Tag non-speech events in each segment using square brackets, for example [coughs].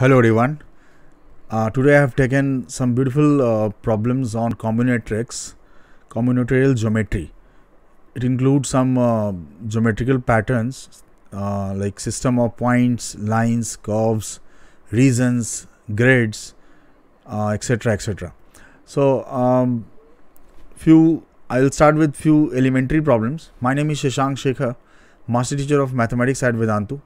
Hello everyone. Uh, today I have taken some beautiful uh, problems on combinatorics, combinatorial geometry. It includes some uh, geometrical patterns uh, like system of points, lines, curves, regions, grids, etc. Uh, etc. So um, few I will start with few elementary problems. My name is Shashank Shekhar, master teacher of mathematics at Vedantu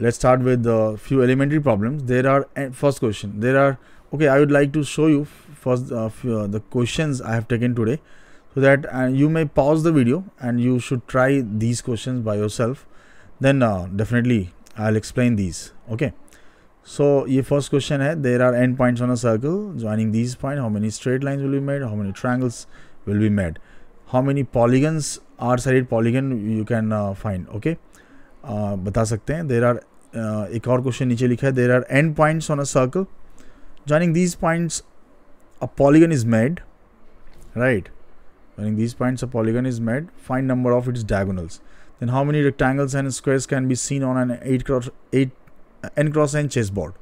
let's start with a few elementary problems there are eh, first question there are okay i would like to show you first of uh, uh, the questions i have taken today so that uh, you may pause the video and you should try these questions by yourself then uh, definitely i'll explain these okay so ये first question is there are end points on a circle joining these points how many straight lines will be made how many triangles will be made how many polygons are sided polygon you can uh, find okay बता सकते हैं there are एक और question नीचे लिखा है there are n points on a circle joining these points a polygon is made right joining these points a polygon is made find number of its diagonals how many many n squares can be seen on an eight cross eight n cross cross chess board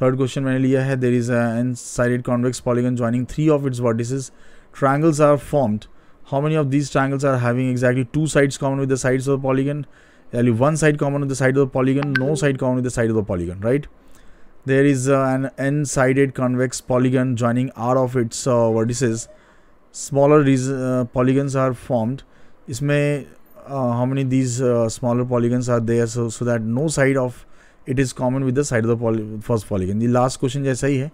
third question मैंने लिया है there is n sided convex polygon joining three of its is triangles are formed how many of these triangles are having exactly two sides common with the sides of polygon one side common with the side of the polygon, no side common with the side of the polygon, right? There is uh, an n-sided convex polygon joining r of its uh, vertices. Smaller uh, polygons are formed. Isme, uh, how many these uh, smaller polygons are there so, so that no side of it is common with the side of the poly first polygon the last question jaisa hi hai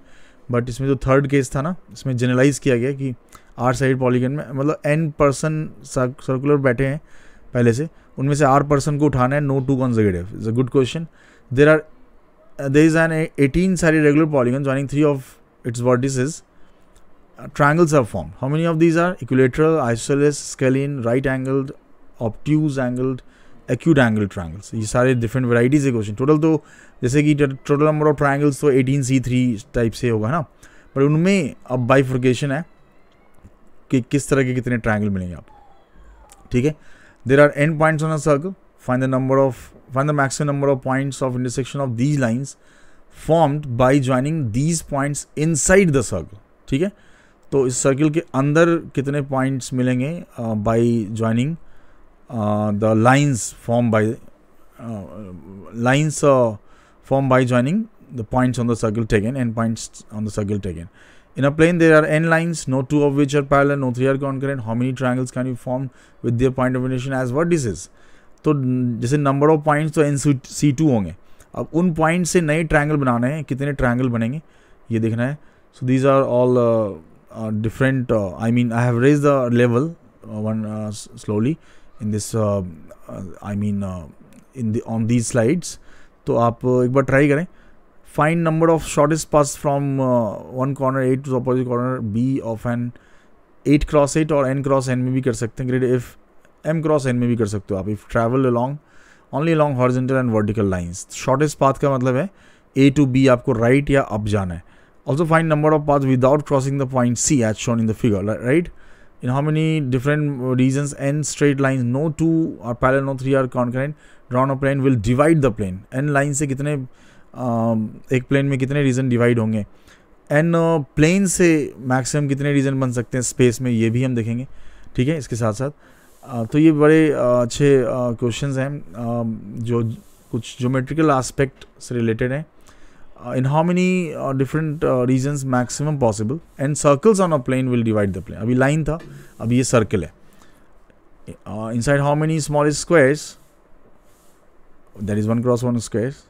but isme jo third case tha na isme generalize kiya gaya ki r side polygon mein matlab n person circular baithe hain पहले से उनमें से are person को उठाना है no two consecutive is a good question there are there is an eighteen सारी regular polygon joining three of its vertices triangles are form how many of these are equilateral isosceles scalene right angled obtuse angled acute angle triangles ये सारे different varieties है question total तो जैसे कि total number of triangles तो eighteen C three type से होगा ना पर उनमें अब बाइफर्केशन है कि किस तरह के कितने ट्राइंगल मिलेंगे आपको ठीक है There are end points on a circle. Find the number of find the maximum number of points of intersection of these lines formed by joining these points inside the circle. theek hai to is circle ke andar kitne points milenge uh, by joining uh, the lines formed by uh, lines uh, formed by joining the points on the circle taken and points on the circle taken. In a plane, there are n lines, no two of which are parallel, no three are concurrent. How many triangles can you form with their point of initiation as vertices? तो जैसे number of points तो N C two होंगे अब उन point से नए triangle बनाने हैं कितने ट्रायंगल बनेंगे ये देखना है so these are all different I mean I have raise the level one slowly in this I mean in on these slides तो आप एक बार ट्राई करें find number of shortest pass from one corner at to opposite corner B of B eight cross eight और n cross n में भी कर सकते हैं grid if m cross n में भी कर सकते हो आप if travel along only along horizontal and vertical lines shortest path का मतलब है ए टू बी आपको राइट right या अप जाना है also find number of path without crossing the point C as shown in the figure right in how many different region n straight lines no two और पहले no three are concurrent drawn a plane will divide the plane n line से कितने एक plane में कितने region divide होंगे n plane से maximum कितने रीजन बन सकते हैं स्पेस में ये भी हम देखेंगे ठीक है इसके साथ साथ तो ये बड़े अच्छे क्वेश्चंस हैं जो कुछ ज्योमेट्रिकल आस्पेक्ट से रिलेटेड हैं in how many different regions maximum possible and circles on a plane will divide the plane अभी लाइन था अभी ये सर्कल है inside how many small squares that is one cross one squares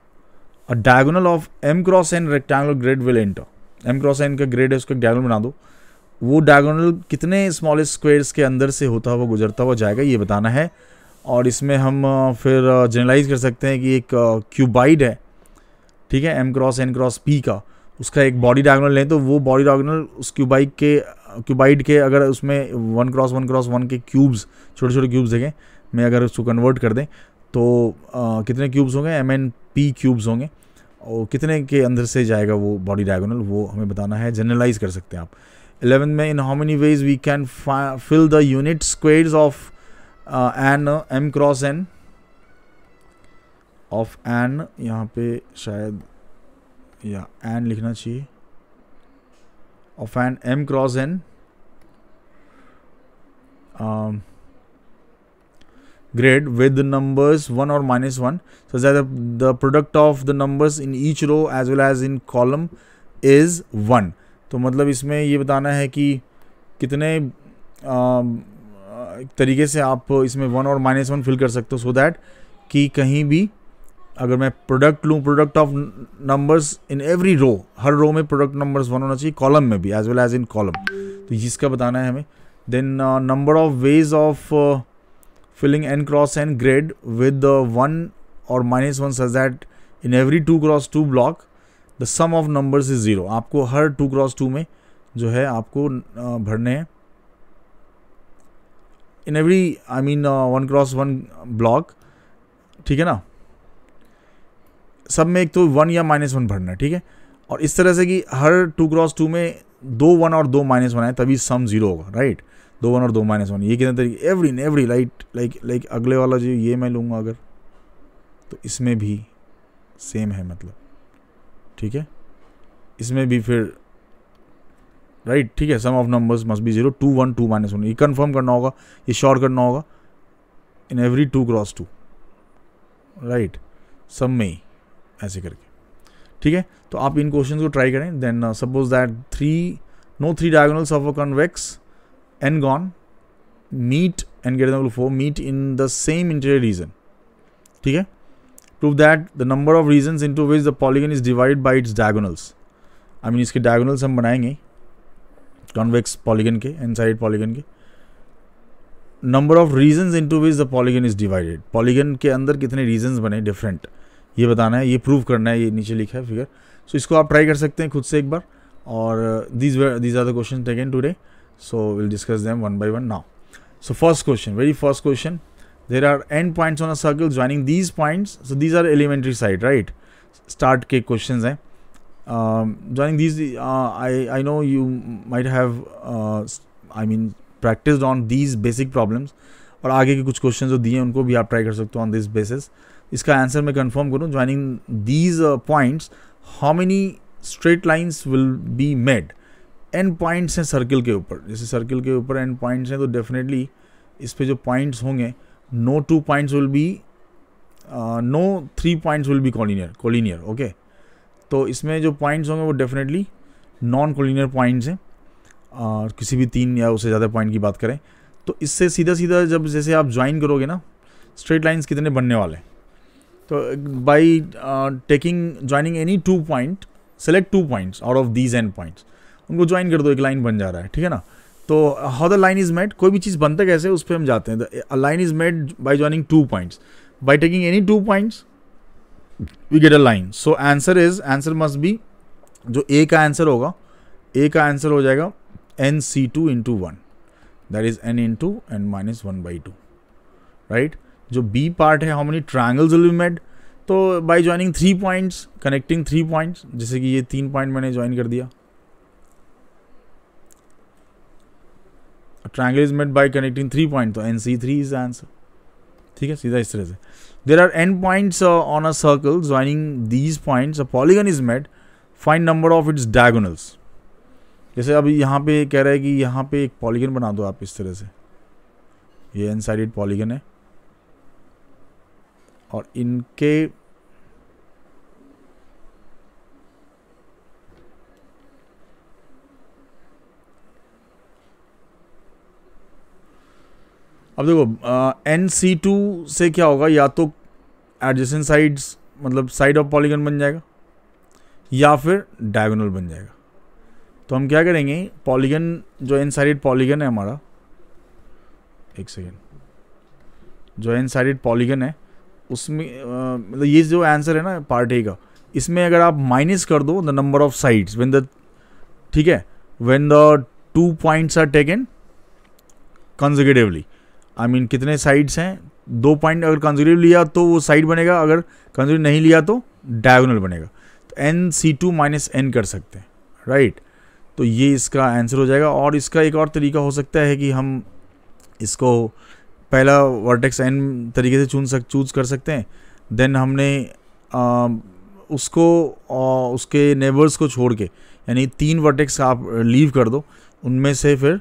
और diagonal of m cross n rectangular grid will enter m cross n का grid है उसका diagonal बना दो वो डायगोनल कितने स्मॉलेस्ट स्क्वेयर्स के अंदर से होता हुआ गुजरता हुआ जाएगा ये बताना है और इसमें हम फिर जनरलाइज कर सकते हैं कि एक क्यूबाइड है ठीक है m cross N cross P का उसका एक बॉडी डायगोनल लें तो वो बॉडी डायगोनल उस क्यूबाइड के क्यूबाइड के अगर उसमें one cross one cross one के क्यूब्स छोटे छोटे क्यूब्स देखें मैं अगर उसको कन्वर्ट कर दें तो आ, कितने क्यूब्स होंगे एम एन पी क्यूब्स होंगे और कितने के अंदर से जाएगा वो बॉडी डायगोनल वो हमें बताना है जनरलाइज कर सकते हैं आप एलेवन में in how many ways we can fill the unit squares of N M cross n of n यहाँ पे शायद या एन लिखना चाहिए of N M cross n grid with the numbers 1 or minus 1 so that the, the product of the numbers in each row as well as in column is 1 तो मतलब इसमें ये बताना है कि कितने तरीके से आप इसमें वन और माइनस वन फिल कर सकते हो सो दैट कि कहीं भी अगर मैं प्रोडक्ट लूँ product of numbers in every row हर रो में प्रोडक्ट नंबर्स वन होना चाहिए कॉलम में भी as well as in column तो इसका बताना है हमें then number of ways of filling n cross n grid with the 1 और minus one such that in every two cross two block the sum of numbers is zero आपको हर to cross two में जो है आपको भरने हैं in every I mean one cross one block ठीक है ना सब में एक तो वन या माइनस वन भरना है ठीक है और इस तरह से कि हर टू क्रॉस टू में दो वन और दो माइनस वन है तभी सम ज़ीरो होगा राइट दो वन और दो माइनस वन ये कितने तरीके every in every light like like अगले वाला जो ये मैं लूँगा अगर तो इसमें भी सेम है मतलब ठीक है इसमें भी फिर राइट ठीक है sum of numbers must be zero two one two minus one ये कन्फर्म करना होगा ये श्योर करना होगा in every two cross two right sum में ही ऐसे करके ठीक है तो आप इन क्वेश्चन को ट्राई करें then suppose that three no three diagonals of a convex gon meet n get example four meet in the same interior region ठीक है prove that the number of region into which the polygon is divide by its diagonals I mean इसके diagonals हम बनाएंगे convex polygon के n side polygon के number of region into which the polygon is divided polygon के अंदर कितने reason बने different ये बताना है ये प्रूव करना है ये नीचे लिखा है फिगर सो so, इसको आप ट्राई कर सकते हैं खुद से एक बार और these were these are the question taken today So we'll discuss them one by one now. So first question, very first question. There are end points on a circle joining these points. So these are elementary side, right? Start ke questions हैं. Um, joining these, uh, I I know you might have, uh, I mean, practiced on these basic problems. और आगे के कुछ question जो दिए उनको भी आप ट्राई कर सकते हो ऑन दिस बेसिस इसका आंसर मैं कंफर्म करूं joining these points how many straight lines will be made n points हैं सर्किल के ऊपर जैसे सर्किल के ऊपर एंड पॉइंट्स हैं तो डेफिनेटली इस पर जो पॉइंट्स होंगे no two points will be no three points will be collinear collinear okay तो इसमें जो पॉइंट्स होंगे वो डेफिनेटली नॉन कॉलिनियर पॉइंट्स हैं uh, किसी भी तीन या उससे ज़्यादा पॉइंट की बात करें तो इससे सीधा सीधा जब जैसे आप ज्वाइन करोगे ना स्ट्रेट लाइन्स कितने बनने वाले हैं तो by taking joining any two point select two points out of these n points उनको ज्वाइन कर दो एक लाइन बन जा रहा है ठीक है ना तो how the line is made कोई भी चीज़ बनता कैसे उस पर हम जाते हैं line is made by joining two points by taking any two points we get a line so answer is answer must be जो ए का आंसर होगा ए का आंसर हो जाएगा n C two into one that is n into N minus one by two right जो B part है how many triangles will be made तो by joining three points connecting three points जैसे कि ये तीन point मैंने join कर दिया triangle is made by connecting three point तो N C three is answer ठीक है सीधा इस तरह से there are n points on a circle joining these points a polygon is made find number of its diagonals जैसे अभी यहाँ पे कह रहा है कि यहाँ पे एक पॉलीगन बना दो आप इस तरह से ये एन साइडेड पॉलीगन है और इनके अब देखो एन सी टू से क्या होगा या तो एडजस्टिंग साइड्स मतलब साइड ऑफ पॉलीगन बन जाएगा या फिर डायगोनल बन जाएगा तो हम क्या करेंगे पॉलीगन जो एन साइडेड पॉलीगन है हमारा एक सेकेंड जो एन साइडेड पॉलीगन है उसमें मतलब ये जो आंसर है ना पार्ट ए का इसमें अगर आप माइनस कर दो the number of sides when the ठीक है when the two points are taken consecutively I I mean mean, कितने साइड्स हैं दो पॉइंट अगर कंजर्वेटिव लिया तो वो साइड बनेगा अगर कंजर्वेटिव नहीं लिया तो डायगोनल बनेगा तो N C two minus n कर सकते हैं राइट तो ये इसका आंसर हो जाएगा और इसका एक और तरीका हो सकता है कि हम इसको पहला वर्टेक्स एन तरीके से चुन सक चूज कर सकते हैं देन हमने आ, उसको आ, उसके नेबर्स को छोड़ के यानी तीन वर्टेक्स आप लीव कर दो उनमें से फिर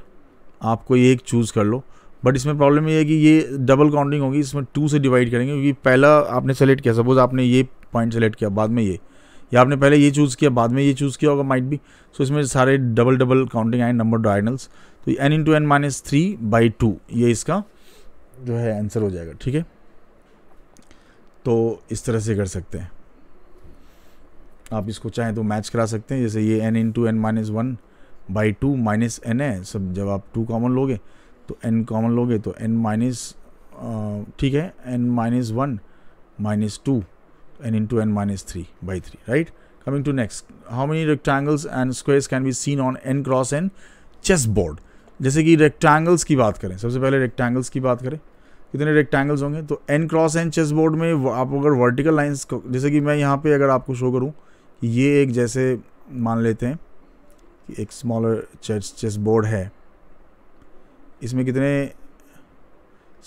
आपको ये एक चूज़ कर लो बट इसमें प्रॉब्लम ये है कि ये डबल काउंटिंग होगी इसमें टू से डिवाइड करेंगे क्योंकि पहला आपने सेलेक्ट किया सपोज आपने ये पॉइंट सेलेक्ट किया बाद में ये या आपने पहले ये चूज़ किया बाद में ये चूज़ किया होगा माइट भी सो इसमें सारे डबल डबल काउंटिंग आए नंबर डायनल्स तो n into N minus three by two ये इसका जो है आंसर हो जाएगा ठीक है तो इस तरह से कर सकते हैं आप इसको चाहें तो मैच करा सकते हैं जैसे ये n into N minus one by two minus n है सब जब आप टू कॉमन लोगे तो एन कॉमन लोगे तो एन माइनस ठीक है n minus one minus two N in to N minus three by three right coming to next how many rectangles and squares can be seen on n cross n chess board जैसे कि rectangles की बात करें सबसे पहले rectangles की बात करें कितने रेक्टेंगल्स होंगे तो n cross n chess board में आप अगर वर्टिकल लाइन्स जैसे कि मैं यहाँ पे अगर आपको शो करूँ ये एक जैसे मान लेते हैं कि एक स्मॉलर चेस चेस बोर्ड है इसमें कितने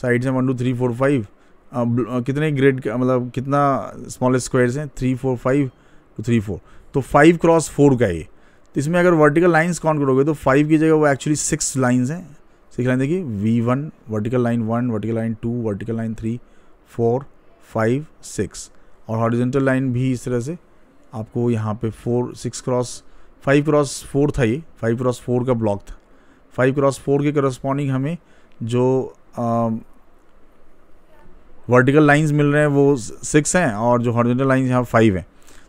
साइड्स हैं one two three four five कितने ग्रेड मतलब कितना स्मॉलेस्ट स्क्वायर्स हैं three four five two three four तो फाइव क्रॉस फोर का ये तो इसमें अगर वर्टिकल लाइंस काउंट करोगे तो फाइव की जगह वो एक्चुअली सिक्स लाइंस हैं सिक्स लाइन देखिए we one vertical line one vertical line two vertical line three four five six और हॉरिजेंटल लाइन भी इस तरह से आपको यहाँ पे four six cross five cross four था ये फाइव क्रॉस फोर का ब्लॉक था फाइव क्रॉस फोर के करस्पॉन्डिंग हमें जो वर्टिकल लाइंस मिल रहे हैं वो सिक्स हैं और जो हॉर्जेंटल लाइंस यहाँ फाइव हैं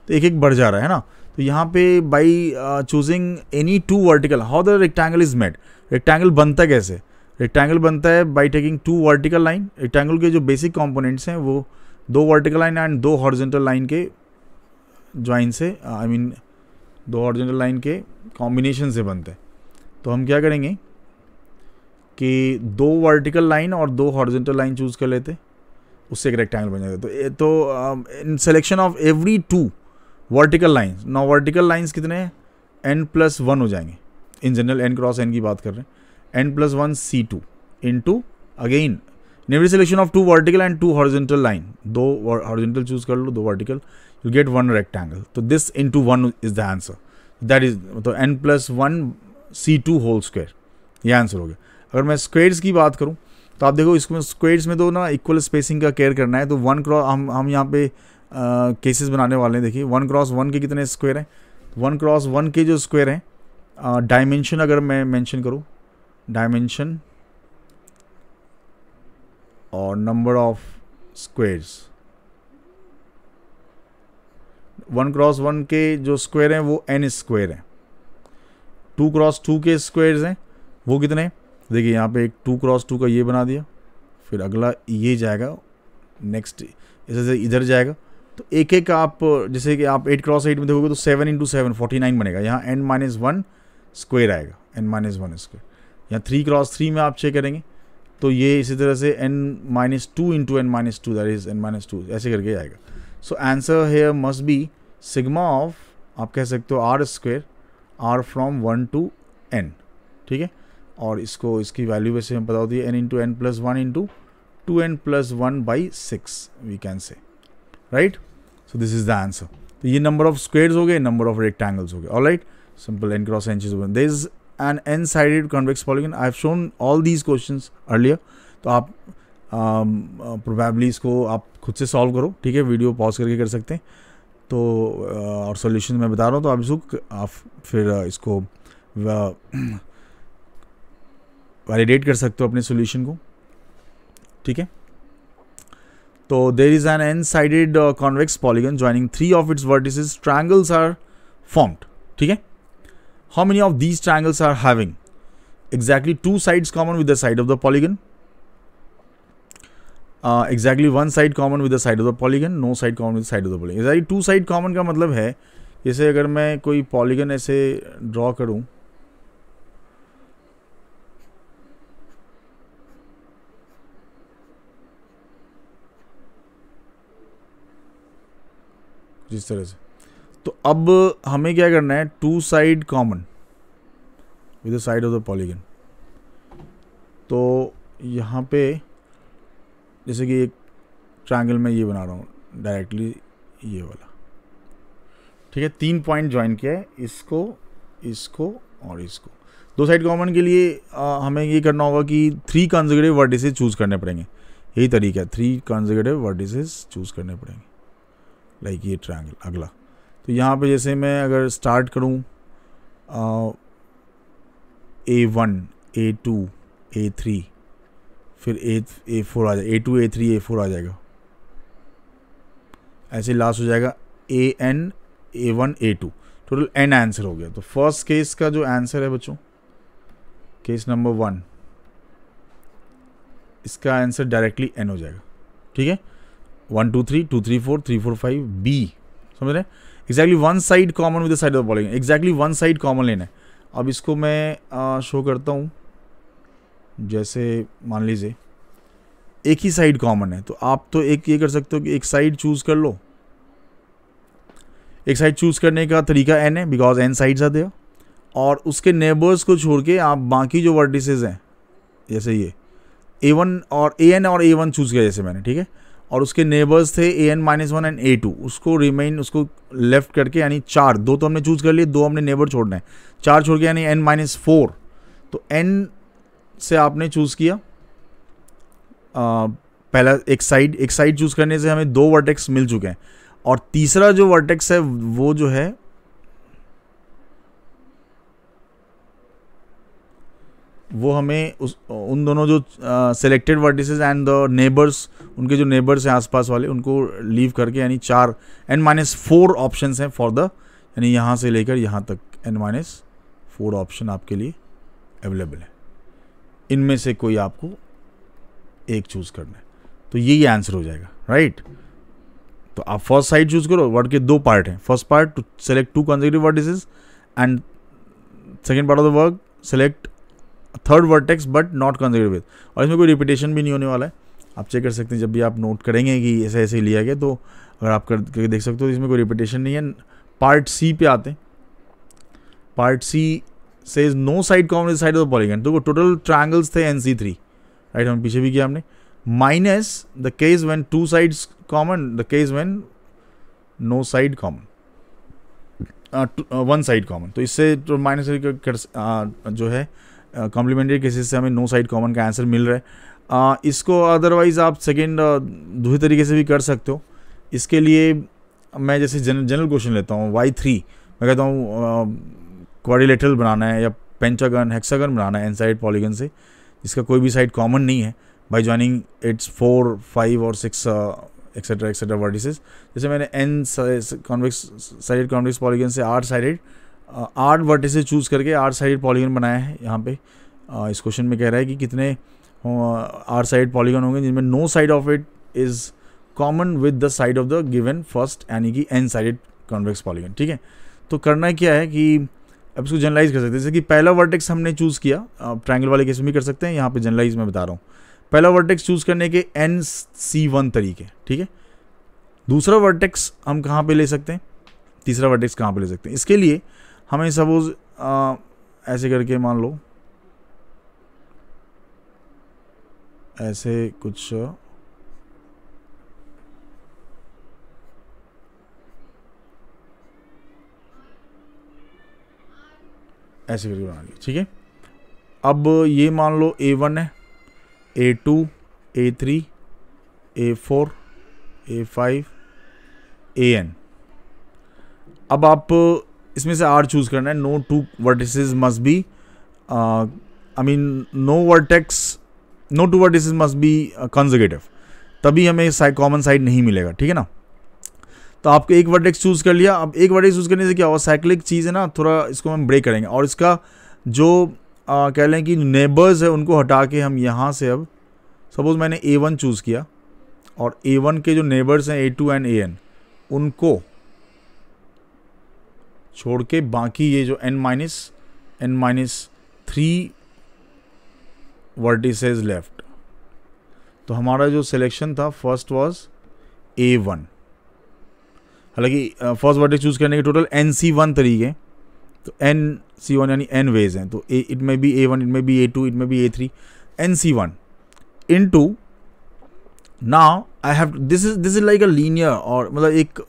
तो एक एक बढ़ जा रहा है ना तो यहाँ पे by choosing any two vertical how the rectangle is made rectangle बनता कैसे रेक्टेंगल बनता है by taking two vertical line rectangle के जो बेसिक कॉम्पोनेंट्स हैं वो दो वर्टिकल लाइन एंड दो हॉर्जेंटल लाइन के ज्वाइन से आई I मीन mean, दो हॉर्जेंटल लाइन के कॉम्बिनेशन से बनते हैं तो हम क्या करेंगे कि दो वर्टिकल लाइन और दो हॉर्जेंटल लाइन चूज़ कर लेते उससे एक रेक्टेंगल बन जाता तो तो in selection of every two vertical lines नौ वर्टिकल लाइंस कितने हैं एन प्लस वन हो जाएंगे in general n cross n की बात कर रहे हैं n plus one C two into again in every selection of two vertical and two horizontal line दो हॉर्जेंटल चूज कर लो दो vertical you get one rectangle तो this into one is the answer that is तो N plus one C two whole square ये answer हो गया अगर मैं स्क्वेयर्स की बात करूँ तो आप देखो इसमें स्क्वेयर्स में तो ना इक्वल स्पेसिंग का केयर करना है तो वन क्रॉस हम हम यहाँ पे केसेस बनाने वाले हैं देखिए वन क्रॉस वन के कितने स्क्वायर हैं वन क्रॉस वन के जो स्क्वायर हैं डायमेंशन अगर मैं मैंशन करूँ डायमेंशन और number of squares one cross one के जो स्क्वायर हैं वो एन स्क्वायर हैं टू क्रॉस टू के स्क्वायर्स हैं वो कितने देखिए यहाँ पे एक टू क्रॉस टू का ये बना दिया फिर अगला ये जाएगा नेक्स्ट इसे से इधर जाएगा तो एक एक आप जैसे कि आप एट क्रॉस एट में देखोगे तो seven into seven forty nine बनेगा यहाँ एन माइनस वन स्क्वेयर आएगा एन माइनस वन स्क्वेयर यहाँ थ्री क्रॉस थ्री में आप चेक करेंगे तो ये इसी तरह से n minus two into N minus two that is n minus two ऐसे करके आएगा so answer here must be sigma of आप कह सकते हो r square r from one to n ठीक है और इसको इसकी वैल्यू वैसे हम बता दिए n into N plus one into two N plus one by six we can say right so this is the answer तो ये नंबर ऑफ स्क्वेयर्स हो गए नंबर ऑफ रेक्टेंगल्स हो गए all right simple n cross n चीज there is n n sided convex polygon I have shown all these question earlier तो आप probably um, uh, इसको आप खुद से सॉल्व करो ठीक है वीडियो पॉज करके कर सकते हैं तो uh, और सोल्यूशन मैं बता रहा हूँ तो आप इसको आप फिर इसको वैलिडेट कर सकते हो अपने सॉल्यूशन को ठीक है तो there is n n sided convex polygon joining three of its vertices triangles are formed ठीक है how many of these triangles are having exactly two sides common with the side of the polygon exactly one side common with the side of the polygon no side common with side of the polygon two side common का मतलब है इसे अगर मैं कोई polygon ऐसे draw करूं जिस तरह से तो अब हमें क्या करना है two side common with the side of the polygon तो यहाँ पे जैसे कि एक ट्रायंगल में ये बना रहा हूँ डायरेक्टली ये वाला ठीक है तीन पॉइंट ज्वाइन किया है इसको इसको और इसको दो साइड कॉमन के लिए आ, हमें ये करना होगा कि थ्री कंजर्गेटिव वर्डिस चूज़ करने पड़ेंगे यही तरीका है थ्री कंजर्गेटिव वर्डिस चूज़ करने पड़ेंगे लाइक ये ट्रायंगल अगला तो यहाँ पे जैसे मैं अगर स्टार्ट करूँ A one A two A three फिर ए ए फोर आ जाए A two A three A four आ जाएगा ऐसे लास्ट हो जाएगा A n A one A two total n answer हो गया तो फर्स्ट केस का जो आंसर है बच्चों केस नंबर वन इसका आंसर डायरेक्टली एन हो जाएगा ठीक है one two three two three four three four five बी समझ रहे exactly one side common with side of polygon exactly one side common लेना है अब इसको मैं आ, शो करता हूँ जैसे मान लीजिए एक ही साइड कॉमन है तो आप तो एक ये कर सकते हो कि एक साइड चूज़ कर लो एक साइड चूज़ करने का तरीका एन है बिकॉज एन साइड आर दिया और उसके नेबर्स को छोड़ के आप बाकी जो वर्डिस हैं जैसे ये ए वन और ए एन और ए वन चूज़ किया जैसे मैंने ठीक है और उसके नेबर्स थे A N minus one and A two उसको रिमेन उसको लेफ्ट करके यानी चार दो तो हमने चूज़ कर लिए दो हमने नेबर छोड़ना है चार छोड़ के यानी एन माइनस फोर तो एन से आपने चूज़ किया आ, पहला एक साइड एक साइड चूज़ करने से हमें दो वर्टेक्स मिल चुके हैं और तीसरा जो वर्टेक्स है वो जो है वो हमें उस उन दोनों जो selected vertices and the neighbours उनके जो नेबर्स हैं आसपास वाले उनको लीव करके यानी चार एन माइनस फोर ऑप्शन हैं फॉर द यानी यहाँ से लेकर यहाँ तक एन माइनस फोर ऑप्शन आपके लिए अवेलेबल है इनमें से कोई आपको एक चूज़ करना है तो यही आंसर हो जाएगा राइट right? तो आप फर्स्ट साइड चूज करो वर्ड के दो पार्ट हैं first part to select two consecutive vertices and second part of the work select third vertex but not consecutive और इसमें कोई रिपीटेशन भी नहीं होने वाला है आप चेक कर सकते हैं जब भी आप नोट करेंगे कि ऐसे ऐसे लिया गया तो अगर आप कर करके देख सकते हो तो इसमें कोई रिपीटेशन नहीं है पार्ट सी पे आते हैं पार्ट सी से is no side common side of polygon तो वो टोटल ट्राइंगल्स थे एन सी थ्री राइट हम पीछे भी किया हमने minus the case when two sides common, the case when no side common. One side common तो इससे तो माइनस uh, जो है कॉम्प्लीमेंट्री uh, केसेस से हमें नो साइड कॉमन का आंसर मिल रहा है uh, इसको अदरवाइज आप सेकेंड uh, दूसरे तरीके से भी कर सकते हो इसके लिए मैं जैसे जनरल जनरल क्वेश्चन लेता हूँ वाई थ्री मैं कहता हूँ क्वारिलेटरल बनाना है या पेंचागन हेक्सागन बनाना है एन साइड पॉलीगन से इसका कोई भी साइड कॉमन नहीं है by joining its four five और सिक्स एक्सेट्रा एक्सेट्रा वर्टिसेस जैसे मैंने n convex sided convex polygon से आठ साइडेड आठ वर्टिसेस चूज़ करके आठ साइडेड पॉलीगन बनाया है यहाँ पे uh, इस क्वेश्चन में कह रहा है कि कितने आठ साइड पॉलीगन होंगे जिनमें no side of it is common with the side of the given first यानी कि एन साइडेड कॉन्वेक्स पॉलीगन ठीक है तो करना क्या है कि अब इसको जनरलाइज कर सकते हैं जैसे कि पहला वर्टेक्स हमने चूज़ किया ट्रायंगल uh, वाले केस में भी कर सकते हैं यहाँ पे जनरलाइज मैं बता रहा हूँ पहला वर्टेक्स चूज़ करने के एन सी वन तरीके ठीक है दूसरा वर्टेक्स हम कहाँ पे ले सकते हैं तीसरा वर्टेक्स कहाँ पे ले सकते हैं इसके लिए हमें सपोज ऐसे करके मान लो ऐसे कुछ ऐसे करके बना लिया ठीक है अब ये मान लो ए वन है A two A three A four A five A n अब आप इसमें से आर चूज़ करना है no two vertices must be I mean no vertex no two vertices must be consecutive तभी हमें कॉमन साइड नहीं मिलेगा ठीक है ना तो आपको एक वर्टेक्स चूज़ कर लिया अब एक वर्टेक्स चूज़ करने से क्या होगा साइक्लिक चीज़ है ना थोड़ा इसको हम ब्रेक करेंगे और इसका जो आ, कह लें कि नेबर्स है उनको हटा के हम यहाँ से अब सपोज़ मैंने ए वन चूज़ किया और ए वन के जो नेबर्स हैं A two and A n उनको छोड़ के बाकी ये जो n minus n minus three vertices left तो हमारा जो सिलेक्शन था फर्स्ट वाज ए वन हालांकि फर्स्ट वर्टिस चूज़ करने के टोटल एन सी वन तरीके तो एन सी वन यानी एन वेज हैं तो it may be A one it may be A two it may be A three n C one in to ना I have this is this is like a linear और मतलब एक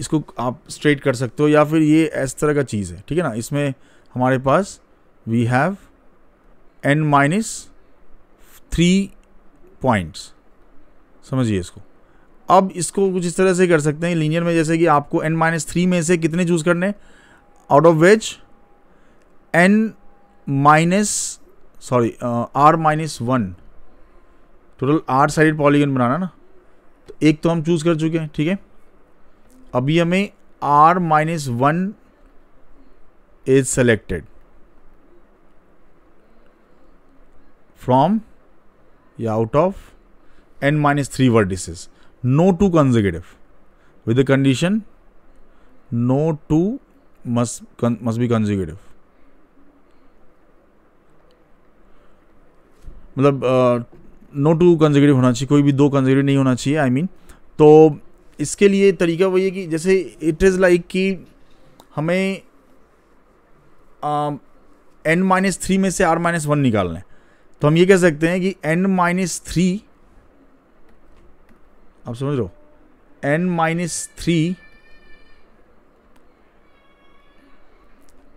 इसको आप straight कर सकते हो या फिर ये इस तरह का चीज़ है ठीक है ना इसमें हमारे पास we have n minus three points समझिए इसको अब इसको कुछ इस तरह से कर सकते हैं लीनियर में जैसे कि आपको एन माइनस थ्री में से कितने चूज़ करने हैं out of ways n minus sorry r minus one total r side polygon बनाना ना तो एक तो हम चूज़ कर चुके हैं ठीक है अभी हमें r minus one is selected from या out of n minus three vertices no two consecutive with the condition no two must con must be consecutive मतलब नो टू कंजिक्यूटिव होना चाहिए कोई भी दो कंजिक्यूटिव नहीं होना चाहिए आई I मीन mean. तो इसके लिए तरीका वही है कि जैसे इट इज़ लाइक कि हमें एन माइनस थ्री में से आर माइनस वन निकालना है तो हम ये कह सकते हैं कि एन माइनस थ्री आप समझ रहे हो n minus three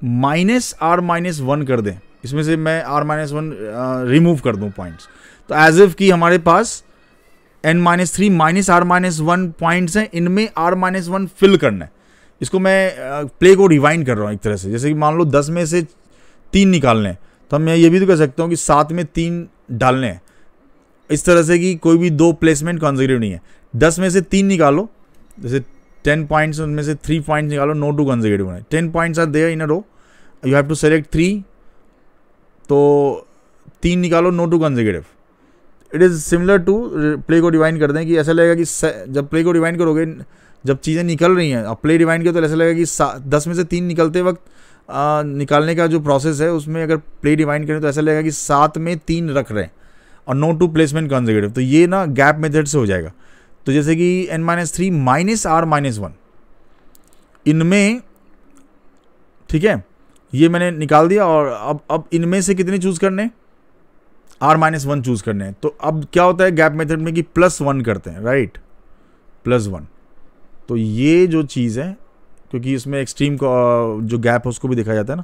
minus r minus one कर दें इसमें से मैं आर माइनस वन रिमूव कर दूं पॉइंट्स तो एज इफ कि हमारे पास n minus three minus r minus one points हैं इनमें आर माइनस वन फिल करना है इसको मैं प्ले को रिवाइंड कर रहा हूँ एक तरह से जैसे कि मान लो दस में से तीन निकालने हैं तो मैं ये भी तो कह सकता हूँ कि सात में तीन डालने हैं इस तरह से कि कोई भी दो प्लेसमेंट कॉन्जिक्यूटिव नहीं है दस में से तीन निकालो जैसे टेन पॉइंट्स उनमें से थ्री पॉइंट्स निकालो नो टू कंजिकेटिव बनाए ten points are there in a row you have to select three तो तीन निकालो no two consecutive it is similar to play को डिवाइन कर दें कि ऐसा लगेगा कि जब प्ले को डिवाइन करोगे जब चीज़ें निकल रही हैं अब प्ले डिवाइन के तो ऐसा लगेगा कि दस में से तीन निकलते वक्त आ, निकालने का जो प्रोसेस है उसमें अगर प्ले डिवाइन करें तो ऐसा लगेगा कि सात में तीन रख रहे हैं और नो टू प्लेसमेंट कंजिकेटिव तो ये ना गैप मेथड से हो जाएगा तो जैसे कि n minus three minus r minus one इनमें ठीक है ये मैंने निकाल दिया और अब अब इनमें से कितने चूज़ करने आर माइनस वन चूज़ करने हैं तो अब क्या होता है गैप मेथड में कि प्लस वन करते हैं राइट प्लस वन तो ये जो चीज़ है क्योंकि इसमें एक्सट्रीम का जो गैप है उसको भी देखा जाता है ना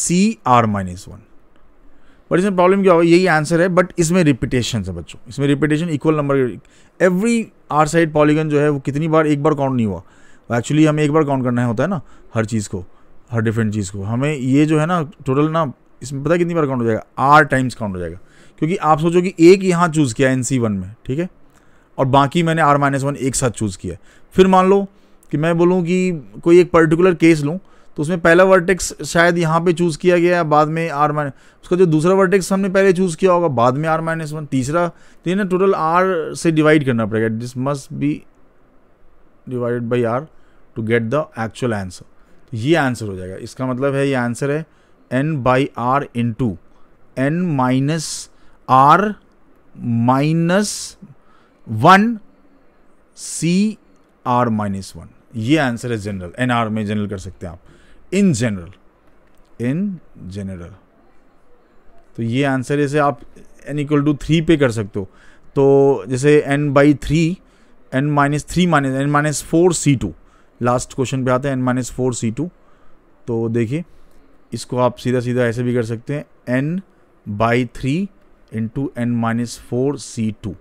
C r minus one but इसमें प्रॉब्लम क्या हो यही आंसर है बट इसमें रिपीटेशन है बच्चों इसमें repetition equal number every r side polygon जो है वो कितनी बार एक बार काउंट नहीं हुआ एक्चुअली हमें एक बार काउंट करना है होता है ना हर चीज़ को हर डिफरेंट चीज़ को हमें ये जो है ना टोटल ना इसमें पता कितनी बार काउंट हो जाएगा आर टाइम्स काउंट हो जाएगा क्योंकि आप सोचो कि एक यहाँ चूज़ किया एन सी वन में ठीक है और बाकी मैंने आर माइनस वन एक साथ चूज़ किया फिर मान लो कि मैं बोलूँ कि कोई एक पर्टिकुलर केस लूँ तो उसमें पहला वर्टेक्स शायद यहाँ पे चूज़ किया गया है बाद में आर माइनस उसका जो दूसरा वर्टेक्स हमने पहले चूज़ किया होगा बाद में आर माइनस वन तीसरा तो ये ना टोटल आर से डिवाइड करना पड़ेगा this must be divided by r to get the actual answer ये आंसर हो जाएगा इसका मतलब है ये आंसर है n by r in to N minus r minus one C r minus one ये आंसर है जनरल एन आर में जनरल कर सकते हैं आप इन जनरल इन जनरल तो ये आंसर जैसे आप एन इक्वल टू थ्री पे कर सकते हो तो जैसे n by three n minus three minus n minus four C two last question पे आते हैं n minus four C two तो देखिए इसको आप सीधा सीधा ऐसे भी कर सकते हैं n by three into N minus four C two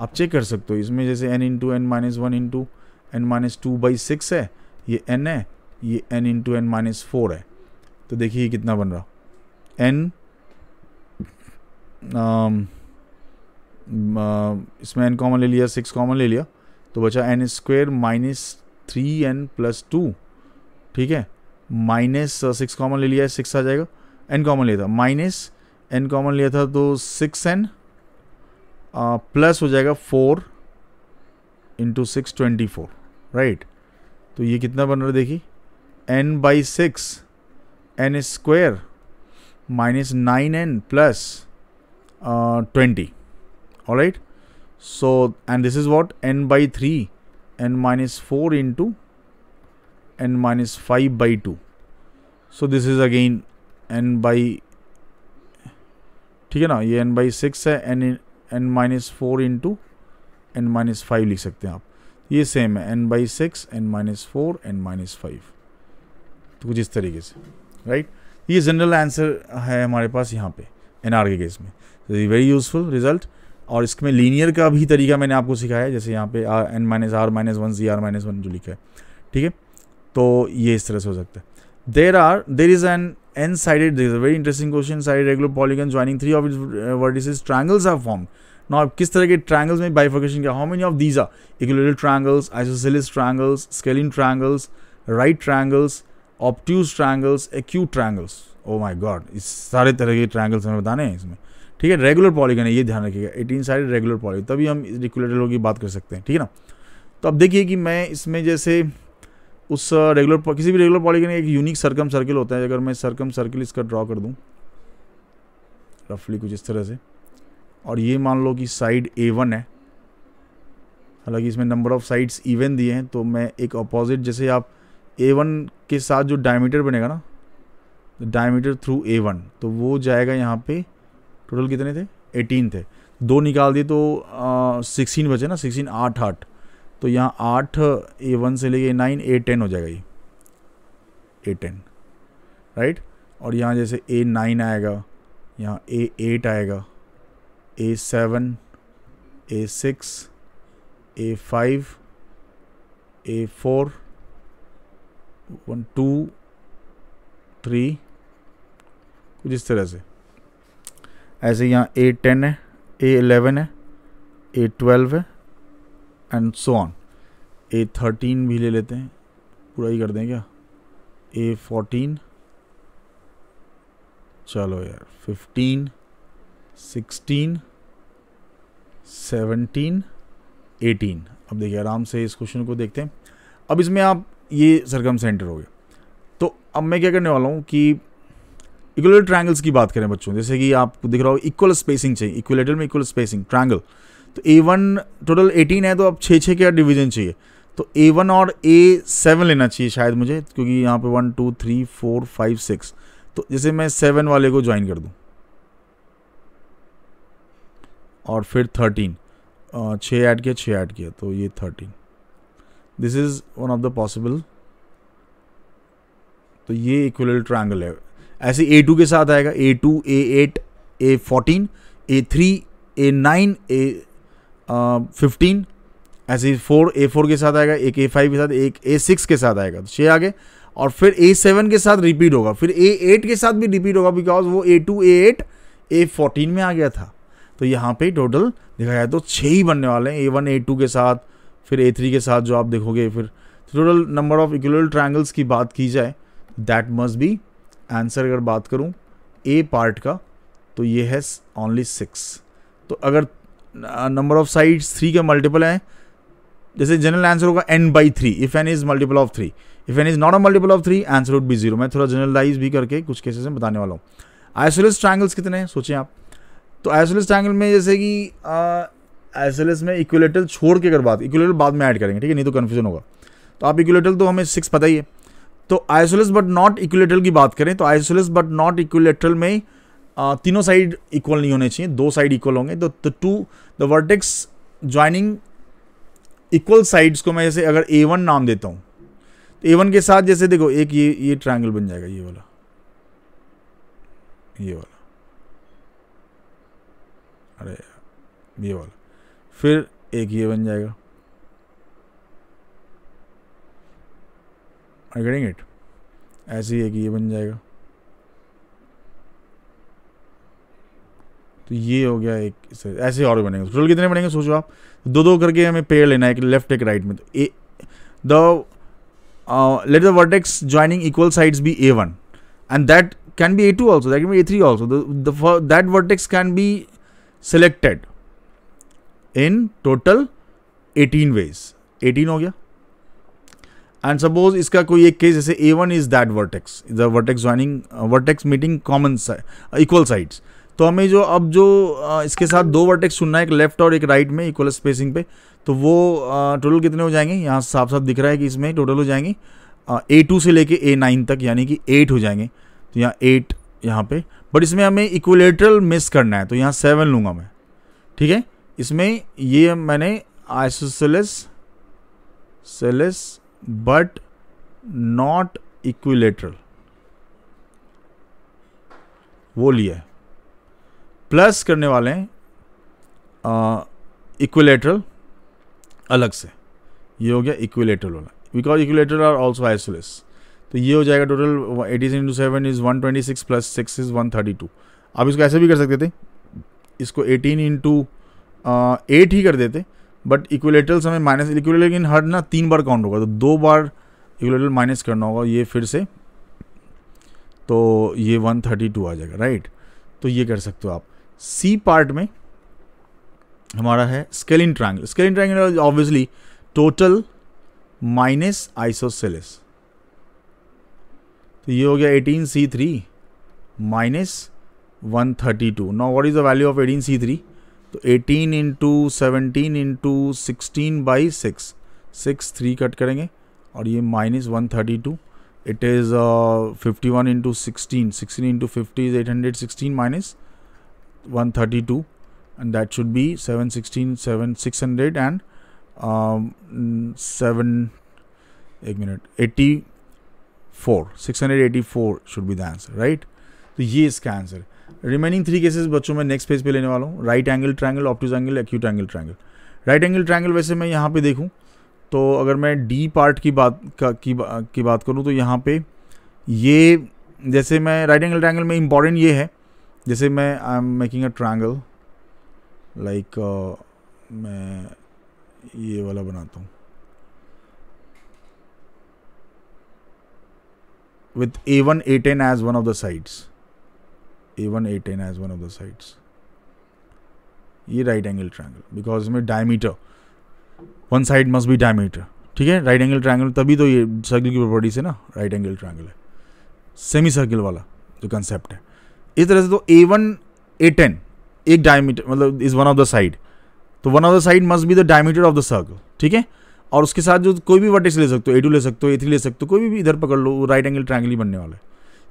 आप चेक कर सकते हो इसमें जैसे n into N minus one into N minus two by six है ये एन है ये n in to N minus four है तो देखिए कितना बन रहा एन um, इसमें एन कॉमन ले लिया सिक्स कॉमन ले लिया तो बचा n square minus three n plus two ठीक है माइनस सिक्स कॉमन ले लिया सिक्स आ जाएगा एन कॉमन लिया था माइनस एन कॉमन लिया था तो सिक्स एन प्लस हो जाएगा four into six twenty four right तो ये कितना बन रहा है देखिए n by 6 n is square minus 9n plus, uh, 20 all right so and this is what n by 3 n minus 4 into n minus 5 by 2 so this is again n by ठीक है ना ये n by six है n n minus four into n minus five लिख सकते हैं आप ये सेम है n by six n minus four n minus five. तो कुछ इस तरीके से राइट ये जनरल आंसर है हमारे पास यहाँ पे एन के केस में वेरी यूजफुल रिजल्ट और इसमें लीनियर का भी तरीका मैंने आपको सिखाया है जैसे यहाँ पे r n minus r minus one C r minus one जो लिखा है ठीक है तो ये इस तरह से हो सकता है there are there is N n sided very interesting question side regular polygon joining three of word is triangles are form ना आप किस तरह के ट्राइंगल्स में बाइफोकेशन किया how many of these are equal triangles isosceles triangles scalene triangles right triangles obtuse triangles acute triangles oh my god इस सारे तरह के ट्रायंगल्स हमें बताने हैं इसमें ठीक है रेगुलर पॉलीगन है ये ध्यान रखिएगा एटीन साइड रेगुलर पॉली तभी हम रिकुलेटर लोग की बात कर सकते हैं ठीक है ना तो अब देखिए कि मैं इसमें जैसे उस रेगुलर uh, किसी भी रेगुलर पॉलीगन एक यूनिक सर्कम सर्किल होता है अगर मैं सर्कम सर्किल इसका ड्रॉ कर दूँ रफली कुछ इस तरह से और ये मान लो कि साइड ए वन है हालांकि इसमें नंबर ऑफ साइड्स इवन दिए हैं तो मैं एक अपोजिट जैसे आप ए वन के साथ जो डायमीटर बनेगा ना डायमीटर थ्रू ए वन तो वो जाएगा यहाँ पे टोटल कितने थे एटीन थे दो निकाल दिए तो सिक्सटीन बचे ना सिक्सटीन आठ आठ तो यहाँ आठ ए वन से लेके नाइन ए टेन हो जाएगा ये ए टेन राइट और यहाँ जैसे ए नाइन आएगा यहाँ ए एट आएगा A seven A six A five A four one two three कुछ इस तरह से ऐसे यहाँ ए टेन है ए एलेवन है ए ट्वेल्व है and so on A thirteen भी ले लेते हैं पूरा ही कर दें क्या ए फोर्टीन चलो यार फिफ्टीन सिक्सटीन सेवनटीन एटीन अब देखिए आराम से इस क्वेश्चन को देखते हैं अब इसमें आप ये सरकम सेंटर हो गया तो अब मैं क्या करने वाला हूँ कि इक्वलेटर ट्रायंगल्स की बात करें बच्चों जैसे कि आपको दिख रहा हो इक्वल स्पेसिंग चाहिए इक्वलेटर में इक्वल स्पेसिंग ट्रायंगल तो ए वन टोटल एटीन है तो अब छः छः के डिवीजन चाहिए तो ए वन और ए सेवन लेना चाहिए शायद मुझे क्योंकि यहाँ पे one two three four five six तो जैसे मैं सेवन वाले को ज्वाइन कर दूँ और फिर थर्टीन छः ऐड किया छः ऐड किया तो ये thirteen this is one of the possible तो ये इक्वल ट्राइंगल है ऐसे ए टू के साथ आएगा A two A eight A fourteen A three A nine A fifteen ऐसे फोर ए फोर के साथ आएगा एक ए फाइव के साथ एक ए सिक्स के साथ आएगा तो छः आगे और फिर ए सेवन के साथ रिपीट होगा फिर ए एट के साथ भी रिपीट होगा बिकॉज वो A two A eight A fourteen में आ गया था तो यहाँ पे टोटल देखा जाए तो छः ही बनने वाले हैं ए वन ए टू के साथ फिर ए थ्री के साथ जो आप देखोगे फिर total number of equal triangles की बात की जाए दैट मस्ट बी आंसर अगर बात करूँ ए पार्ट का तो ये है ओनली सिक्स तो अगर नंबर ऑफ साइड्स थ्री के मल्टीपल हैं जैसे जनरल आंसर होगा n by three if n is multiple of three if n is not a multiple of three answer would be zero मैं थोड़ा जनरलाइज भी करके कुछ केसेस में बताने वाला हूँ आइसोलिस ट्राइंगल्स कितने हैं सोचें आप तो आइसोलिस ट्राइंगल में जैसे कि एस एल एस में इक्वलेटल छोड़ के अगर बात इक्वलेटल बाद में ऐड करेंगे ठीक है नहीं तो कन्फ्यूजन होगा तो आप इक्वलेटल तो हमें सिक्स पता ही है तो आइसोलेस बट नॉट इक्वलेटल की बात करें तो आइसोलेस बट नॉट इक्वलेटल में तीनों साइड इक्वल नहीं होने चाहिए दो साइड इक्वल होंगे तो the two the vertex joining equal sides को मैं जैसे अगर ए वन नाम देता हूँ तो ए वन के साथ जैसे देखो एक ये ये ट्राइंगल बन जाएगा ये वाला ये वाला अरे ये वाला फिर एक ये बन जाएगा आई गेटिंग इट ऐसे ही एक ये बन जाएगा तो ये हो गया एक ऐसे और भी बनेंगे टोटल कितने बनेंगे सोचो आप दो दो करके हमें पेड़ लेना है एक लेफ्ट एक राइट में तो A the let the vertex joining equal sides be A one and that can be A two also that can be A three also that vertex can be selected in total 18 ways 18 हो गया and suppose इसका कोई एक case जैसे A one is that vertex is the vertex joining vertex meeting common equal sides तो हमें जो अब जो uh, इसके साथ दो वर्टेक्स सुनना है एक लेफ्ट और एक राइट में इक्वल स्पेसिंग पे तो वो टोटल uh, कितने हो जाएंगे यहाँ साफ साफ दिख रहा है कि इसमें टोटल हो जाएंगे ए uh, टू से लेके ए नाइन तक यानी कि एट हो जाएंगे तो यहाँ एट यहाँ पे बट इसमें हमें इक्वलेटरल मिस करना है तो यहाँ सेवन लूँगा मैं ठीक है इसमें ये मैंने आइसोसेलिस सेलेस बट नॉट इक्विलेटरल वो लिया है प्लस करने वाले हैं इक्विलेटरल अलग से ये हो गया इक्विलेटरल वाला because equilateral are also isosceles तो ये हो जाएगा total eighty into seven is one twenty six plus six is one thirty two आप इसको ऐसे भी कर सकते थे इसको एटीन इंटू एट ही कर देते बट इक्विलेटरल्स हमें माइनस इक्विलेटर लेकिन हर ना तीन बार काउंट होगा तो दो बार इक्विलेटर माइनस करना होगा ये फिर से तो ये 132 आ जाएगा राइट तो ये कर सकते हो आप सी पार्ट में हमारा है scalene triangle scalene triangle obviously total minus isosceles तो ये हो गया 18 C three minus one thirty two now what is the value of eighteen C three तो 18 into seventeen into sixteen by six six three cut करेंगे और ये minus one thirty two it is fifty one into sixteen sixteen into fifty is eight hundred sixteen minus one thirty two and that should be seven sixteen seven six hundred and seven एक minute four six hundred eighty four should be the answer right तो ये इसका answer remaining three cases बच्चों में next phase पे लेने वाला हूँ right angle triangle obtuse angle acute angle triangle right angle triangle वैसे मैं यहाँ पे देखूँ तो अगर मैं डी पार्ट की बात का की, बा, की बात करूँ तो यहाँ पे ये जैसे मैं राइट एंगल ट्रायंगल में इम्पॉर्टेंट ये है जैसे मैं I am making a triangle like मैं ये वाला बनाता हूँ A one A ten as one of the sides A A10 as one of the sides. ये राइट एंगल ट्राइंगल बिकॉज इसमें diameter one side must be diameter ठीक है right angle triangle तभी तो ये सर्किल की प्रॉपर्टी से ना राइट एंगल ट्राइंगल है सेमी सर्किल वाला जो कंसेप्ट है इस तरह से तो ए वन ए टेन एक डायमीटर मतलब is one of the side तो one of the side must be the diameter of the circle ठीक है और उसके साथ जो कोई भी वर्टेक्स ले सकते हो ए टू ले सकते हो ए थ्री ले सकते हो कोई भी, इधर पकड़ लो राइट एंगल ट्राइंगल ही बनने वाला है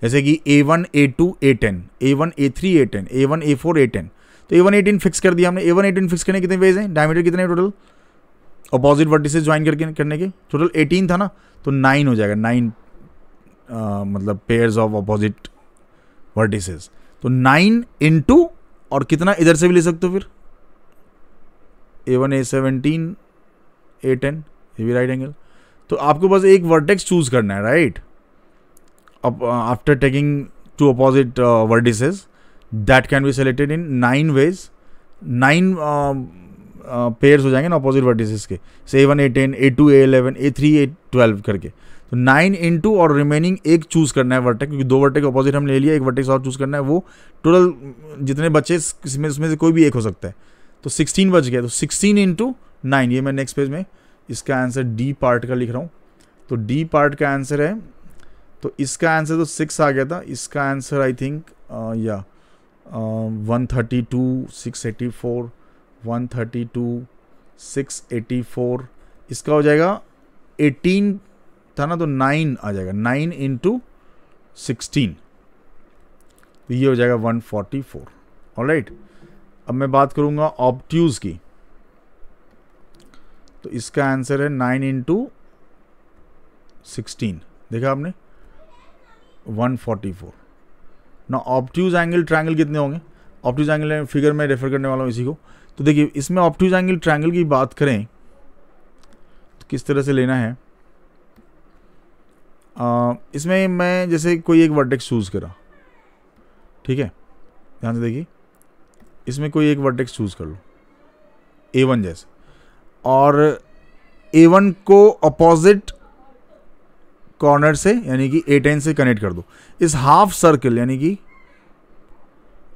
जैसे कि A one A two A ten A one A three A ten A one A four A ten तो ए वन एटीन फिक्स कर दिया हमने ए वन एटीन फिक्स करने कितने वेज हैं डायमीटर कितने टोटल अपोजिट वर्टिस ज्वाइन करके करने के टोटल एटीन था ना तो नाइन हो जाएगा नाइन मतलब पेयर्स ऑफ अपोजिट वर्टिस तो नाइन इन टू और कितना इधर से भी ले सकते हो फिर A one A seventeen A ten ये भी राइट एंगल तो आपको बस एक वर्टेक्स चूज करना है right right? Uh, after taking two opposite uh, vertices that can be selected in nine ways nine pairs हो जाएंगे ना अपोजिट वर्टिसेस के से A one A ten A two A eleven A three A twelve करके तो nine in two और remaining एक choose करना है वर्टेक क्योंकि दो वर्टेक अपोजिट हम ले लिया एक वर्टेक्स और चूज करना है वो टोटल जितने बच्चे इसमें उसमें से कोई भी एक हो सकता है तो सिक्सटीन बच गया तो सिक्सटीन इंटू नाइन ये मैं नेक्स्ट पेज में इसका आंसर डी पार्ट का लिख रहा हूँ तो डी पार्ट का आंसर है तो इसका आंसर तो सिक्स आ गया था इसका आंसर आई थिंक या one thirty two six eighty four one thirty two six eighty four इसका हो जाएगा एटीन था ना तो नाइन आ जाएगा नाइन इंटू सिक्सटीन तो ये हो जाएगा वन फोर्टी फोर और राइट अब मैं बात करूँगा ऑप्ट्यूज़ की तो इसका आंसर है नाइन इंटू सिक्सटीन देखा आपने 144 ना ऑप्टिज़ एंगल ट्रायंगल कितने होंगे ऑप्टिज़ एंगल फिगर में रेफर करने वाला हूँ इसी को तो देखिए इसमें ऑप्टिज़ एंगल ट्रायंगल की बात करें तो किस तरह से लेना है आ, इसमें मैं जैसे कोई एक वर्टेक्स चूज़ करा ठीक है ध्यान से देखिए इसमें कोई एक वर्टेक्स चूज़ कर लो ए वन जैसे और ए वन को अपोजिट कॉर्नर से यानी कि ए टेन से कनेक्ट कर दो इस हाफ सर्कल यानी कि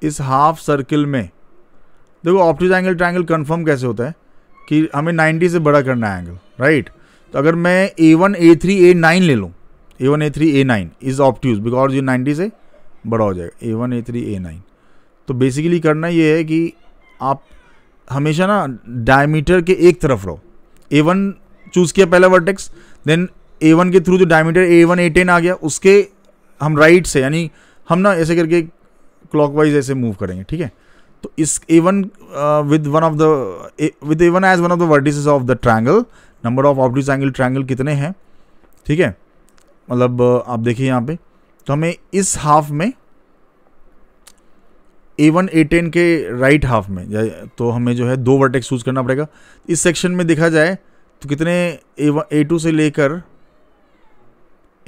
इस हाफ सर्कल में देखो ऑप्टिज एंगल ट्रायंगल कंफर्म कैसे होता है कि हमें 90 से बड़ा करना है एंगल राइट तो अगर मैं A one A three A nine ले लूँ A one A three A nine is obtuse because ये 90 से बड़ा हो जाएगा A one A three A nine तो बेसिकली करना ये है कि आप हमेशा ना डायमीटर के एक तरफ रहो ए वन चूज़ किया पहला वर्टेक्स देन ए वन के थ्रू जो diameter A one A ten आ गया उसके हम राइट से यानी हम ना ऐसे करके वाइज ऐसे मूव करेंगे ठीक है तो इस A one with one of the with A one as one of the vertices of the triangle number of obtuse angle triangle कितने हैं ठीक है मतलब आप देखिए यहाँ पे तो हमें इस हाफ में ए वन ए टेन के राइट हाफ में तो हमें जो है दो वर्टेक्स चूज़ करना पड़ेगा इस सेक्शन में देखा जाए तो कितने ए वन ए टू से लेकर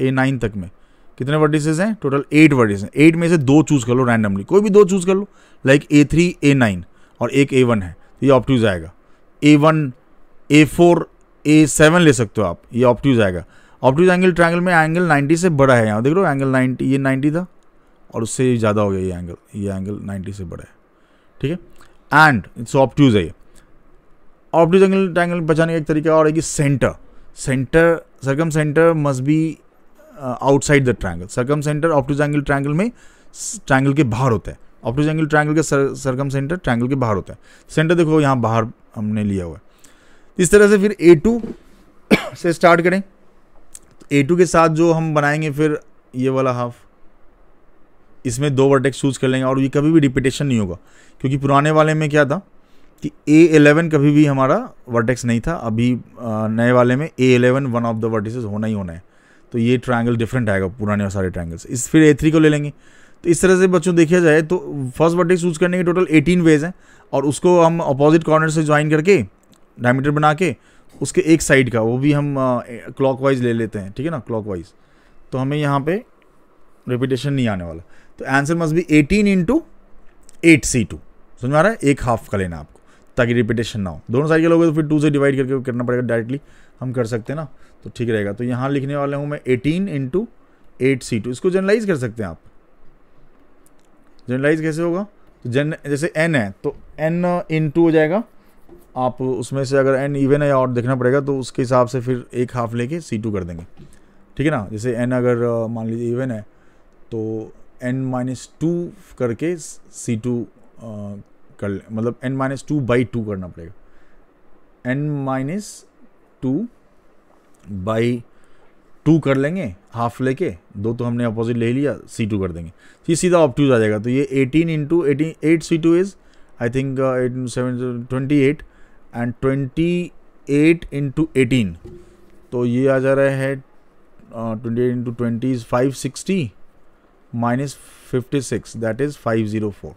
ए नाइन तक में कितने वर्डिसेज हैं टोटल एट वर्डिस हैं एट में से दो चूज़ कर लो रैंडमली कोई भी दो चूज़ कर लो like A three A nine और एक ए वन है तो ये ऑप्टिव आएगा A one A four A seven ले सकते हो आप ये ऑप्टिव आएगा ऑप्ट्यूज एंगल ट्राइंगल में एंगल नाइन्टी से बड़ा है यहाँ देख लो एंगल नाइन्टी ये नाइन्टी था और उससे ज़्यादा हो गया ये एंगल ये एंगल नाइन्टी से बड़ा है ठीक है एंड इट्स ऑप्ट्यूज है ये ऑप्ट्यूज एंगल ट्राइंगल बचाने का एक तरीका और है कि centre centre circum centre must be outside the triangle circum centre obtuse angle triangle में ट्रायंगल के बाहर होता है ऑप्टोज एंगल ट्रायंगल का सरकम सेंटर ट्रायंगल के बाहर होता है सेंटर देखो यहाँ बाहर हमने लिया हुआ है इस तरह से फिर ए टू [coughs] से स्टार्ट करें ए टू के साथ जो हम बनाएंगे फिर ये वाला हाफ इसमें दो वर्टेक्स चूज़ कर लेंगे और ये कभी भी रिपीटेशन नहीं होगा क्योंकि पुराने वाले में क्या था कि ए एलेवन कभी भी हमारा वर्टेक्स नहीं था अभी uh, नए वाले में A eleven one of the vertices होना ही होना है तो ये ट्राइंगल डिफरेंट आएगा पुराने और सारे ट्राइंगल्स इस फिर ए थ्री को ले लेंगे तो इस तरह से बच्चों देखा जाए तो फर्स्ट वर्टेक्स यूज करने के टोटल एटीन वेज हैं और उसको हम अपोजिट कॉर्नर से ज्वाइन करके डायमीटर बना के उसके एक साइड का वो भी हम क्लॉक uh, ले लेते हैं ठीक है ना क्लॉक तो हमें यहाँ पर रिपीटेशन नहीं आने वाला तो आंसर मस्ट भी eighteen into eight C two समझ आ रहा है एक हाफ का लेना आपको ताकि रिपीटेशन ना हो दोनों साइड के लोगों तो फिर टू से डिवाइड करके करना पड़ेगा डायरेक्टली हम कर सकते हैं ना तो ठीक रहेगा तो यहाँ लिखने वाले हूँ मैं eighteen into eight C two इसको जनरलाइज कर सकते हैं आप जनरलाइज कैसे होगा तो जन जैसे एन है तो एन इन टू हो जाएगा आप उसमें से अगर एन इवन है या और देखना पड़ेगा तो उसके हिसाब से फिर एक हाफ लेके सी टू कर देंगे ठीक है ना जैसे एन अगर मान लीजिए इवन है तो एन माइनस टू करके सी टू कर मतलब n minus two by two करना पड़ेगा n minus two by two कर लेंगे हाफ लेके दो तो हमने अपोजिट ले लिया सी टू कर देंगे ये सीधा ऑप्टूज आ जाएगा तो ये eighteen into eighteen eight C two is I think eight seven twenty eight and twenty eight into eighteen तो ये आ जा रहा है twenty eight into twenty is five sixty minus fifty six that is five zero four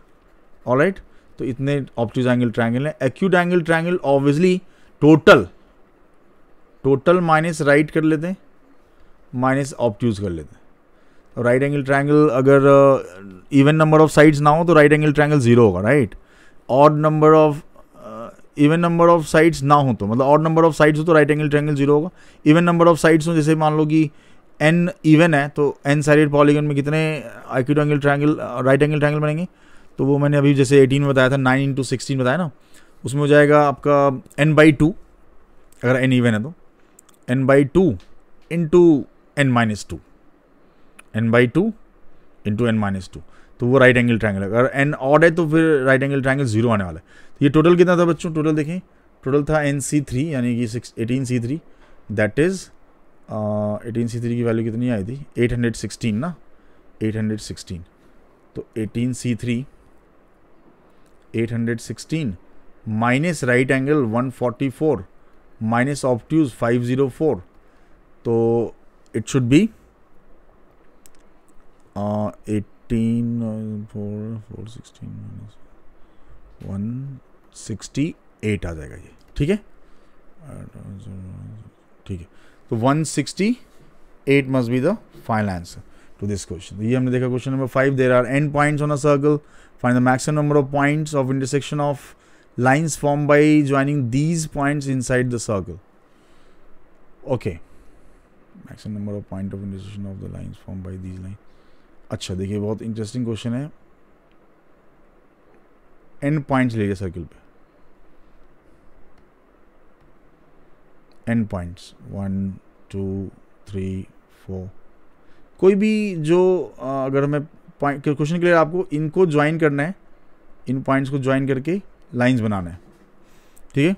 all right तो इतने obtuse angle triangle हैं acute angle triangle obviously total total minus right कर लेते हैं माइनस ऑप्ट्यूज कर लेते हैं तो राइट एंगल ट्रायंगल अगर इवन नंबर ऑफ साइड्स ना हो तो राइट एंगल ट्रायंगल ज़ीरो होगा right odd number of even number of sides ना हो तो मतलब ऑड नंबर ऑफ साइड्स हो तो राइट एंगल ट्रायंगल ज़ीरो होगा इवन नंबर ऑफ साइड्स हो जैसे मान लो कि एन इवन है तो एन साइड पॉलीगन में कितने acute angle triangle right angle triangle बनेंगे तो वो मैंने अभी जैसे 18 बताया था 9 इंटू सिक्सटीन बताया ना उसमें हो जाएगा आपका एन बाई टू अगर एन इवन है तो n by two into N minus two n by two into N minus two तो वो राइट एंगल ट्राइंगल अगर एन ऑड है तो फिर राइट एंगल ट्राइंगल जीरो आने वाला है तो ये टोटल कितना था बच्चों टोटल देखें टोटल था एन सी थ्री यानी कि six eighteen C three that is eighteen C three की वैल्यू कितनी आई थी एट हंड्रेड सिक्सटीन ना एट हंड्रेड सिक्सटीन तो eighteen C three eight hundred sixteen minus right angle one forty four minus obtuse 504 so it should be uh, four uh, 4 one sixty eight आ जाएगा ये ठीक है ठीक है तो eight must be the final answer to this question ये हमने देखा question number five there are n points on a circle find the maximum number of points of intersection of lines formed by joining these points inside the circle. Okay. Maximum number of point of intersection of the lines formed by these lines. अच्छा देखिए बहुत interesting question है n points ले लिया circle पे n points one two three four कोई भी जो अगर हमें क्वेश्चन क्लियर आपको इनको ज्वाइन करना है इन पॉइंट्स को ज्वाइन करके लाइंस बनाना है ठीक है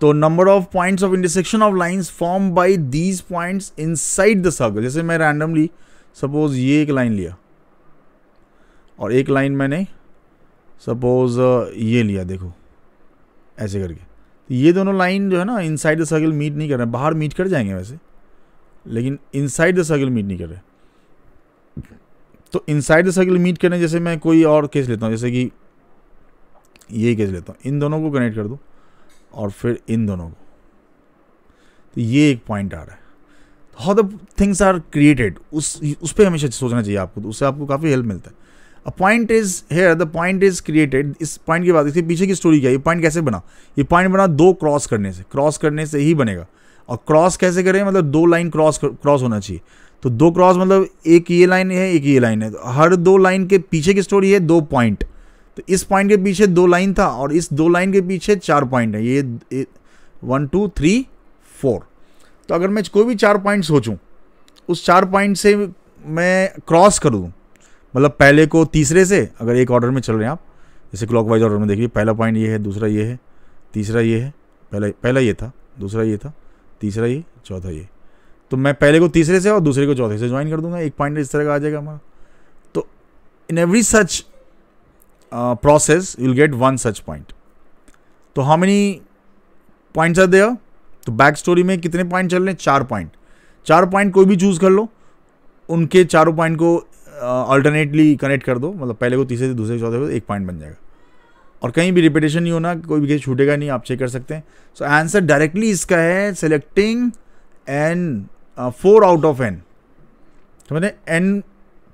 तो number of points of intersection of lines form by these points inside the circle जैसे मैं रैंडमली सपोज ये एक लाइन लिया और एक लाइन मैंने सपोज uh, ये लिया देखो ऐसे करके तो ये दोनों लाइन जो है ना इनसाइड द सर्कल मीट नहीं कर रहे बाहर मीट कर जाएंगे वैसे लेकिन इनसाइड द सर्कल मीट नहीं कर रहे तो इनसाइड द सर्कल मीट करने जैसे मैं कोई और केस लेता हूँ जैसे कि यही कैसे लेता हूँ इन दोनों को कनेक्ट कर दूँ और फिर इन दोनों को तो ये एक पॉइंट आ रहा है how the things are created उस उस पर हमेशा सोचना चाहिए आपको तो उससे आपको काफ़ी हेल्प मिलता है a point is here the point is created इस पॉइंट की बात इसके पीछे की स्टोरी क्या है ये पॉइंट कैसे बना ये पॉइंट बना दो क्रॉस करने से क्रॉस करने से ही बनेगा और क्रॉस कैसे करें मतलब दो लाइन क्रॉस क्रॉस होना चाहिए तो दो क्रॉस मतलब एक ये लाइन है एक ये लाइन है तो हर दो लाइन के पीछे की स्टोरी है दो पॉइंट तो इस पॉइंट के पीछे दो लाइन था और इस दो लाइन के पीछे चार पॉइंट है ये वन टू थ्री फोर तो अगर मैं कोई भी चार पॉइंट सोचूँ उस चार पॉइंट से मैं क्रॉस कर दूँ मतलब पहले को तीसरे से अगर एक ऑर्डर में चल रहे हैं आप जैसे क्लॉकवाइज ऑर्डर में देखिए पहला पॉइंट ये है दूसरा ये है तीसरा ये है पहला पहला ये था दूसरा ये था तीसरा ये चौथा ये तो मैं पहले को तीसरे से और दूसरे को चौथे से ज्वाइन कर दूंगा एक पॉइंट इस तरह का आ जाएगा हमारा तो in every such process process, you will get one such point. तो how many point are there तो बैक स्टोरी में कितने पॉइंट चल रहे हैं चार पॉइंट चार पॉइंट कोई भी चूज़ कर लो उनके चारों पॉइंट को अल्टरनेटली uh, कनेक्ट कर दो मतलब पहले को तीसरे से दूसरे चौथे को एक पॉइंट बन जाएगा और कहीं भी रिपीटेशन नहीं होना कोई भी कहीं छूटेगा नहीं आप चेक कर सकते हैं सो आंसर डायरेक्टली इसका है selecting n four out of n समझे एन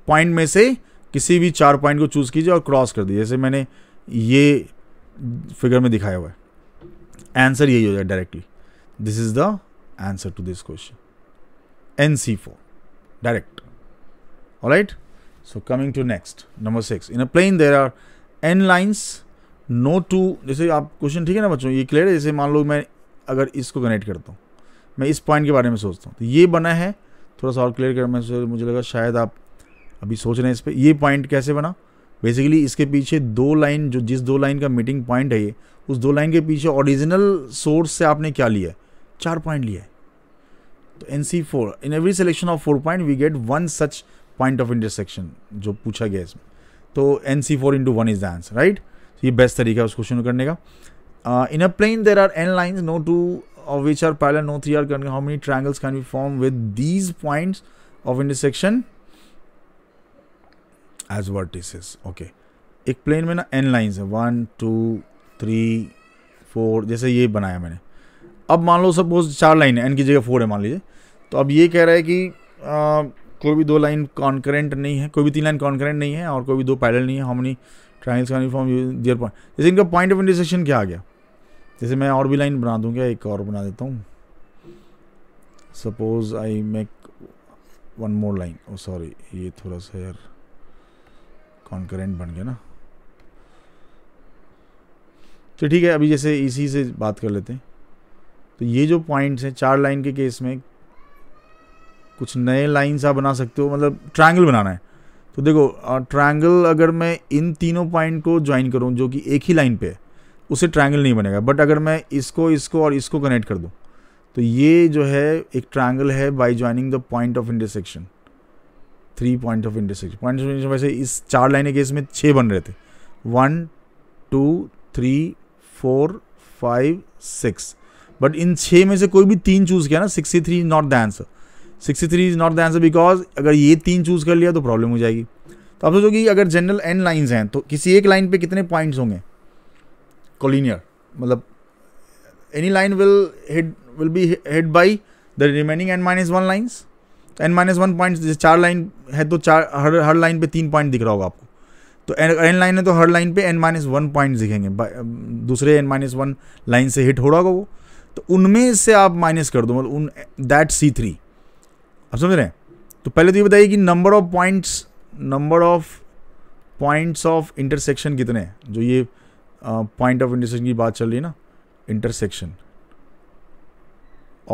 पॉइंट में से किसी भी चार पॉइंट को चूज़ कीजिए और क्रॉस कर दीजिए जैसे मैंने ये फिगर में दिखाया हुआ है आंसर यही हो जाए directly this is the answer to this question n C four direct all right so coming to next number six in a plane there are n lines no two जैसे आप question ठीक है ना बच्चों ये क्लियर है जैसे मान लो मैं अगर इसको कनेक्ट करता हूँ मैं इस पॉइंट के बारे में सोचता हूँ तो ये बना है थोड़ा सा और क्लियर कर मैं मुझे लगा शायद आप अभी सोच रहे हैं इस पर ये पॉइंट कैसे बना बेसिकली इसके पीछे दो लाइन जो जिस दो लाइन का मीटिंग पॉइंट है ये उस दो लाइन के पीछे ओरिजिनल सोर्स से आपने क्या लिया है चार पॉइंट लिया है तो N C four in every selection of four point we get one such point of intersection जो पूछा गया इसमें तो N C four into one is the answer right ये बेस्ट तरीका है उस क्वेश्चन को करने का in a plane there are n line no two which are parallel no three 3 are how many triangles can be form with these points of intersection as vertices okay एक plane में ना n lines है one two three four जैसे ये बनाया मैंने अब मान लो सपोज चार लाइन है एन की जगह फोर है मान लीजिए तो अब ये कह रहा है कि आ, कोई भी दो लाइन कॉन्करेंट नहीं है कोई भी तीन लाइन कॉन्करेंट नहीं है और कोई भी दो पैरल नहीं है हम नहीं ट्राइंगल्स का यूनिफॉर्म दियर पॉइंट जैसे इनका पॉइंट ऑफ इंटरसेक्शन क्या आ गया जैसे मैं और भी लाइन बना दूँ क्या एक और बना देता हूँ suppose I make one more line oh sorry ये थोड़ा सा यार कॉन्करेंट बन गया ना तो ठीक है अभी जैसे इसी से बात कर लेते हैं तो ये जो पॉइंट्स हैं चार लाइन के केस में कुछ नए लाइन्स आप बना सकते हो मतलब ट्रायंगल बनाना है तो देखो ट्रायंगल अगर मैं इन तीनों पॉइंट को ज्वाइन करूँ जो कि एक ही लाइन पे है उसे ट्रायंगल नहीं बनेगा बट अगर मैं इसको इसको और इसको कनेक्ट कर दूँ तो ये जो है एक ट्रायंगल है by joining the point of intersection three point of intersection point of intersection वैसे इस चार लाइन के इसमें छः बन रहे थे one two three four five six but इन छः में से कोई भी तीन चूज़ किया ना sixty three is not the answer sixty three is not the answer because अगर ये तीन चूज़ कर लिया तो प्रॉब्लम हो जाएगी तो आप सोचोगे कि अगर जनरल एन लाइन्स हैं तो किसी एक लाइन पे कितने पॉइंट्स होंगे कोलिनियर मतलब any line will hit will be hit by the remaining n minus one lines तो एन माइनस वन पॉइंट चार लाइन है तो चार हर हर लाइन पे तीन पॉइंट दिख रहा होगा आपको तो एन एन लाइन है तो हर लाइन पे एन माइनस वन पॉइंट दिखेंगे um, दूसरे एन माइनस वन लाइन से हिट हो रहा होगा वो तो उनमें से आप माइनस कर दो मतलब उन दैट सी थ्री आप समझ रहे हैं तो पहले तो ये बताइए कि number of points number of points of intersection कितने हैं जो ये पॉइंट ऑफ इंटरसेक्शन की बात चल रही है ना इंटरसेक्शन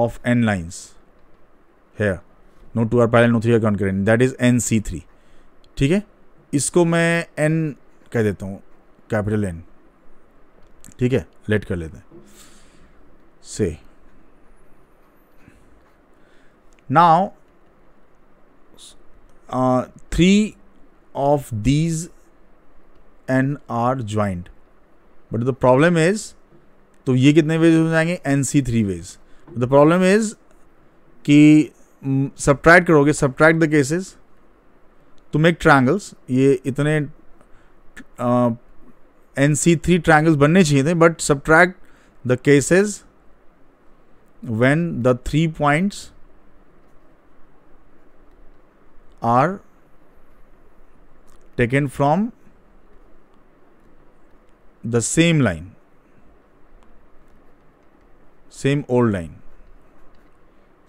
ऑफ एन लाइन्स है no two are parallel no three are concurrent that is n C three ठीक है इसको मैं एन कह देता हूँ कैपिटल एन ठीक है लेट कर लेते हैं से now three of these n are joint but the problem is तो ये कितने वेज हो जाएंगे n C three ways the problem is कि सब्ट्रैक्ट करोगे subtract the cases to make triangles ये इतने एन सी थ्री ट्रायंगल्स बनने चाहिए थे but subtract the cases when the three points are taken from the same line same old line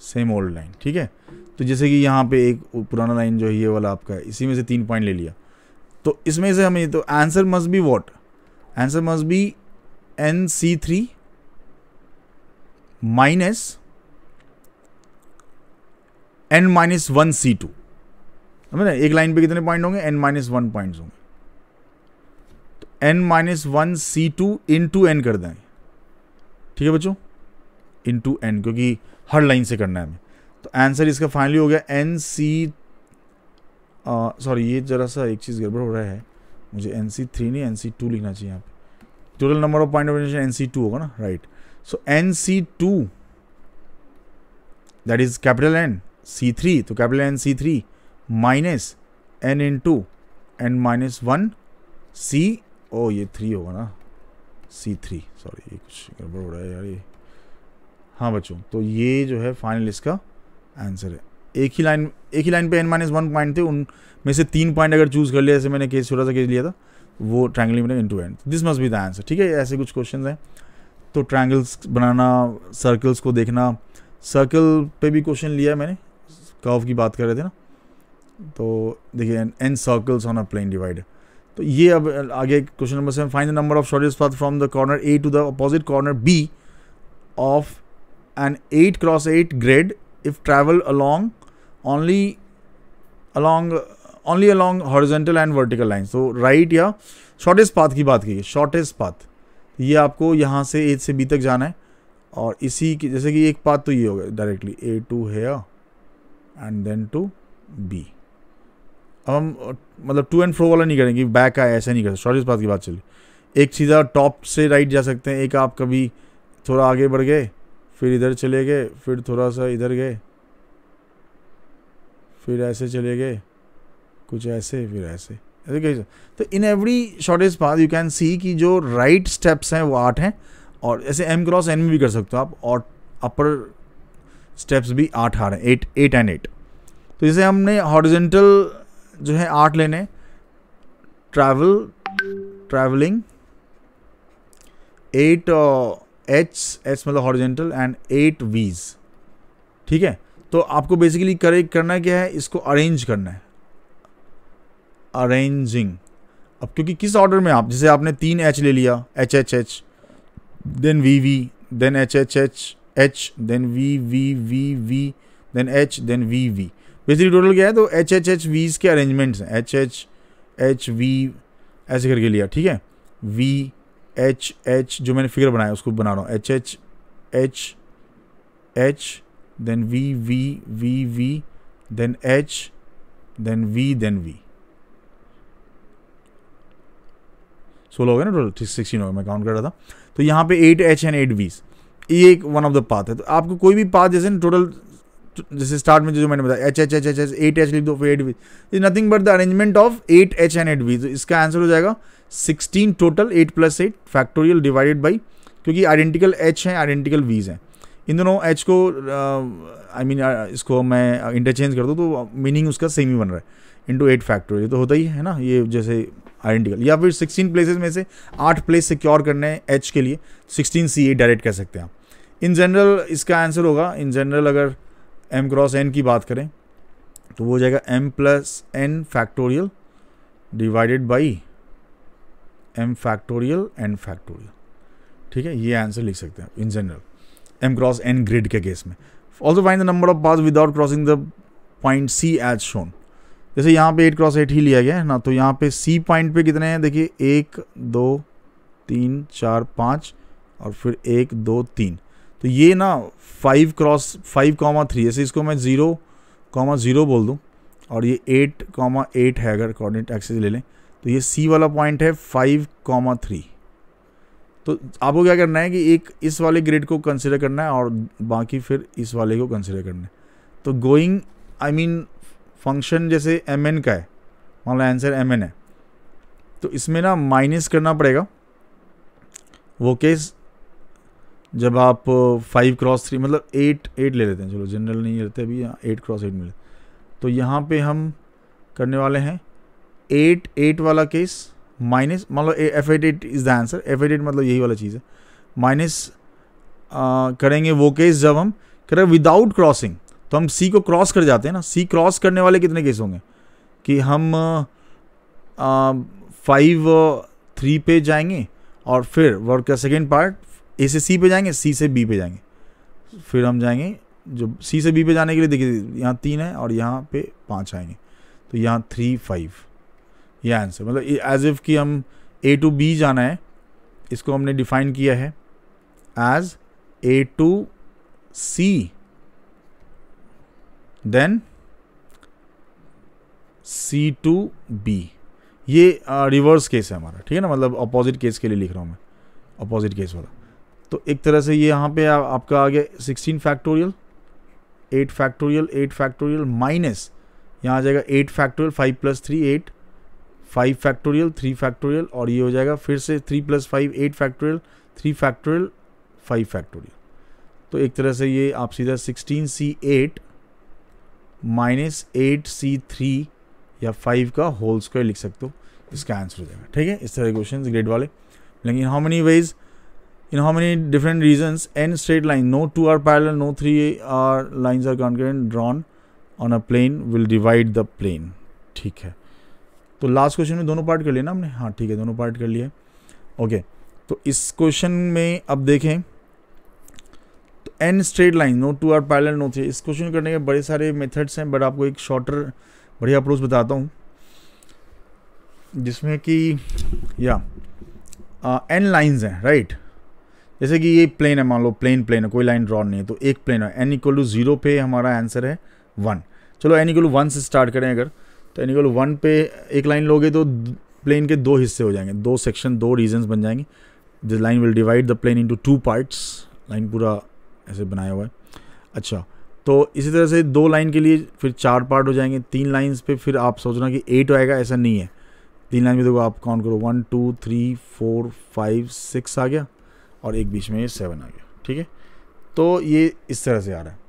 same old line ठीक है तो जैसे कि यहाँ पे एक पुराना लाइन जो है ये वाला आपका है इसी में से तीन पॉइंट ले लिया तो इसमें से हमें तो answer must be what answer must be n C three minus n minus one C two ना एक लाइन पे कितने पॉइंट होंगे एन माइनस वन पॉइंट होंगे तो N minus one C two in to n कर दें ठीक है बच्चों इन टू एन क्योंकि हर लाइन से करना है हमें तो आंसर इसका फाइनली हो गया एन सी सॉरी ये ज़रा सा एक चीज़ गड़बड़ हो रहा है मुझे एन सी थ्री नहीं एन सी टू लिखना चाहिए यहाँ पे total number of point of n C two होगा ना right so n C two that is capital n C three तो capital n C three minus n in to N minus one C oh ये three होगा ना सी three sorry ये कुछ गड़बड़ हो रहा है यार ये हाँ बच्चों तो ये जो है फाइनल इसका आंसर है एक ही लाइन एक ही लाइन पे एन माइनस वन पॉइंट थे उन में से तीन पॉइंट अगर चूज़ कर लिया जैसे मैंने केस छोटा सा केस लिया था वो ट्रैंगल मैंने into n this must be the answer ठीक है ऐसे कुछ क्वेश्चन हैं तो ट्रैंगल्स बनाना सर्कल्स को देखना सर्कल पे भी क्वेश्चन लिया है मैंने कर्व की बात कर रहे थे ना तो देखिए n circles on a plane divide तो ये अब आगे question number seven find the number of shortest path from the corner A to the opposite corner B of an 8 cross 8 grid if travel along only along only along horizontal and vertical line so right here shortest path ki baat की shortest path ये आपको यहाँ से ए से B तक जाना है और इसी की जैसे कि एक पाथ तो ये हो गया डायरेक्टली ए टू है एंड देन टू बी अब हम मतलब टू एंड फ्रो वाला नहीं करेंगे बैक आए ऐसा नहीं करते इस बात की बात चली एक सीधा टॉप से राइट जा सकते हैं एक आप कभी थोड़ा आगे बढ़ गए फिर इधर चले गए फिर थोड़ा सा इधर गए फिर ऐसे चले गए कुछ ऐसे फिर ऐसे ऐसे कैसे तो in every shortest path you can see कि जो राइट right स्टेप्स हैं वो आठ हैं और ऐसे एम क्रॉस एन में भी कर सकते हो आप और अपर स्टेप्स भी आठ आ रहे हैं एट एट एंड एट तो जैसे हमने हॉरिजेंटल जो है आठ लेने travel travelling eight uh, H H मतलब हॉरिजेंटल एंड एट वीज ठीक है तो आपको बेसिकली करे करना क्या है इसको अरेंज करना है अरेंजिंग अब क्योंकि किस ऑर्डर में आप जैसे आपने तीन एच ले लिया H H H then V V then H H H H then V V V V then H then V V basically total क्या है तो एच एच एच वीज के अरेंजमेंट्स हैं एच एच एच वी ऐसे करके लिया ठीक है वी एच एच जो मैंने फिगर बनाया उसको बना रहा हूँ H H H H then V V V V then H then V then V सोलह हो गया ना टोटल सिक्सटीन हो गया मैं काउंट कर रहा था तो यहाँ पे एट एच एंड एट वीज ये एक वन ऑफ द पाथ है तो आपको कोई भी पाथ जैसे टोटल तो जैसे स्टार्ट में जो मैंने बताया H H H H H eight H लिख दो फिर eight B is nothing but the arrangement of eight H and eight B तो इसका आंसर हो जाएगा sixteen total eight plus eight factorial divided by क्योंकि आइडेंटिकल एच हैं identical Vs हैं इन दोनों एच को आई uh, मीन uh, इसको मैं इंटरचेंज uh, कर दूँ तो मीनिंग उसका सेम ही बन रहा है इंटू एट फैक्टर ये तो होता ही है ना ये जैसे आइडेंटिकल या फिर सिक्सटीन प्लेसेज में से आठ प्लेस सिक्योर करने हैं एच के लिए सिक्सटीन सी ए डायरेक्ट कर सकते हैं आप इन जनरल इसका आंसर होगा इन जनरल अगर एम क्रॉस एन की बात करें तो वो हो जाएगा M plus n factorial divided by m factorial n factorial ठीक है ये आंसर लिख सकते हैं in general m cross n grid के केस में also find the number of paths without crossing the point C as shown जैसे यहाँ पे एट क्रॉस एट ही लिया गया है ना तो यहाँ पे सी पॉइंट पे कितने हैं देखिए एक दो तीन चार पाँच और फिर एक दो तीन तो ये ना five cross five comma three ऐसे इसको मैं ज़ीरो कॉमा ज़ीरो बोल दूँ और ये एट कॉमा एट है अगर कॉर्डिनेट एक्सेस ले लें तो ये सी वाला पॉइंट है फाइव कॉमा थ्री तो आपको क्या करना है कि एक इस वाले ग्रेड को कंसिडर करना है और बाकी फिर इस वाले को कंसिडर करना है तो गोइंग आई मीन फंक्शन जैसे एम एन का है मान लो आंसर एम एन है तो इसमें ना माइनस करना पड़ेगा वो केस जब आप फाइव क्रॉस थ्री मतलब एट एट ले लेते हैं चलो जनरल नहीं लेते अभी यहाँ एट क्रॉस एट मिले तो यहाँ पे हम करने वाले हैं एट एट वाला केस माइनस मतलब F eight eight is the answer F eight eight मतलब यही वाला चीज़ है माइनस करेंगे वो केस जब हम करें विदाउट क्रॉसिंग तो हम सी को क्रॉस कर जाते हैं ना सी क्रॉस करने वाले कितने केस होंगे कि हम फाइव थ्री पे जाएंगे और फिर वर्क का सेकेंड पार्ट ए से सी पे जाएंगे सी से बी पे जाएंगे फिर हम जाएंगे जो सी से बी पे जाने के लिए देखिए यहाँ तीन है और यहाँ पे पाँच आएंगे तो यहाँ थ्री फाइव ये आंसर मतलब एज इफ़ कि हम ए टू बी जाना है इसको हमने डिफाइन किया है as A to C then C to B ये रिवर्स uh, केस है हमारा ठीक है ना मतलब अपोजिट केस के लिए लिख रहा हूँ मैं अपोजिट केस वाला तो एक तरह से ये यहाँ पे आ, आपका आ गया sixteen factorial eight factorial eight factorial minus यहाँ आ जाएगा eight factorial five plus three eight five factorial three factorial और ये हो जाएगा फिर से three plus five eight factorial three factorial five factorial तो एक तरह से ये आप सीधा sixteen C eight minus eight C three या फाइव का होल स्क्वायर लिख सकते हो इसका आंसर हो जाएगा ठीक है इस तरह के क्वेश्चन ग्रेड वाले लेकिन how many ways in how many different regions n straight line no two are parallel no three are lines are concurrent drawn on a plane will divide the plane ठीक है तो last question में दोनों part कर लिए ना हमने हाँ ठीक है दोनों पार्ट कर लिए ओके तो इस क्वेश्चन में अब देखें तो n straight line no two are parallel no three इस क्वेश्चन करने के बड़े सारे मेथड्स हैं बट आपको एक शॉर्टर बढ़िया अप्रोच बताता हूँ जिसमें कि या एन लाइंस हैं राइट जैसे कि ये प्लेन है मान लो प्लेन प्लेन है कोई लाइन ड्रॉ नहीं है तो एक प्लेन है एन इक्वल टू जीरो पे हमारा आंसर है वन चलो एन इक्वल वन से स्टार्ट करें अगर तो एन इक्वल वन पे एक लाइन लोगे तो प्लेन के दो हिस्से हो जाएंगे दो सेक्शन दो रीजन्स बन जाएंगे this line will divide the plane into two parts line पूरा ऐसे बनाया हुआ है अच्छा तो इसी तरह से दो लाइन के लिए फिर चार पार्ट हो जाएंगे तीन लाइन्स पे फिर आप सोचना कि एट आएगा ऐसा नहीं है तीन लाइन में देखो आप काउंट करो one two three four five six आ गया और एक बीच में ये सेवन आ गया ठीक है तो ये इस तरह से आ रहा है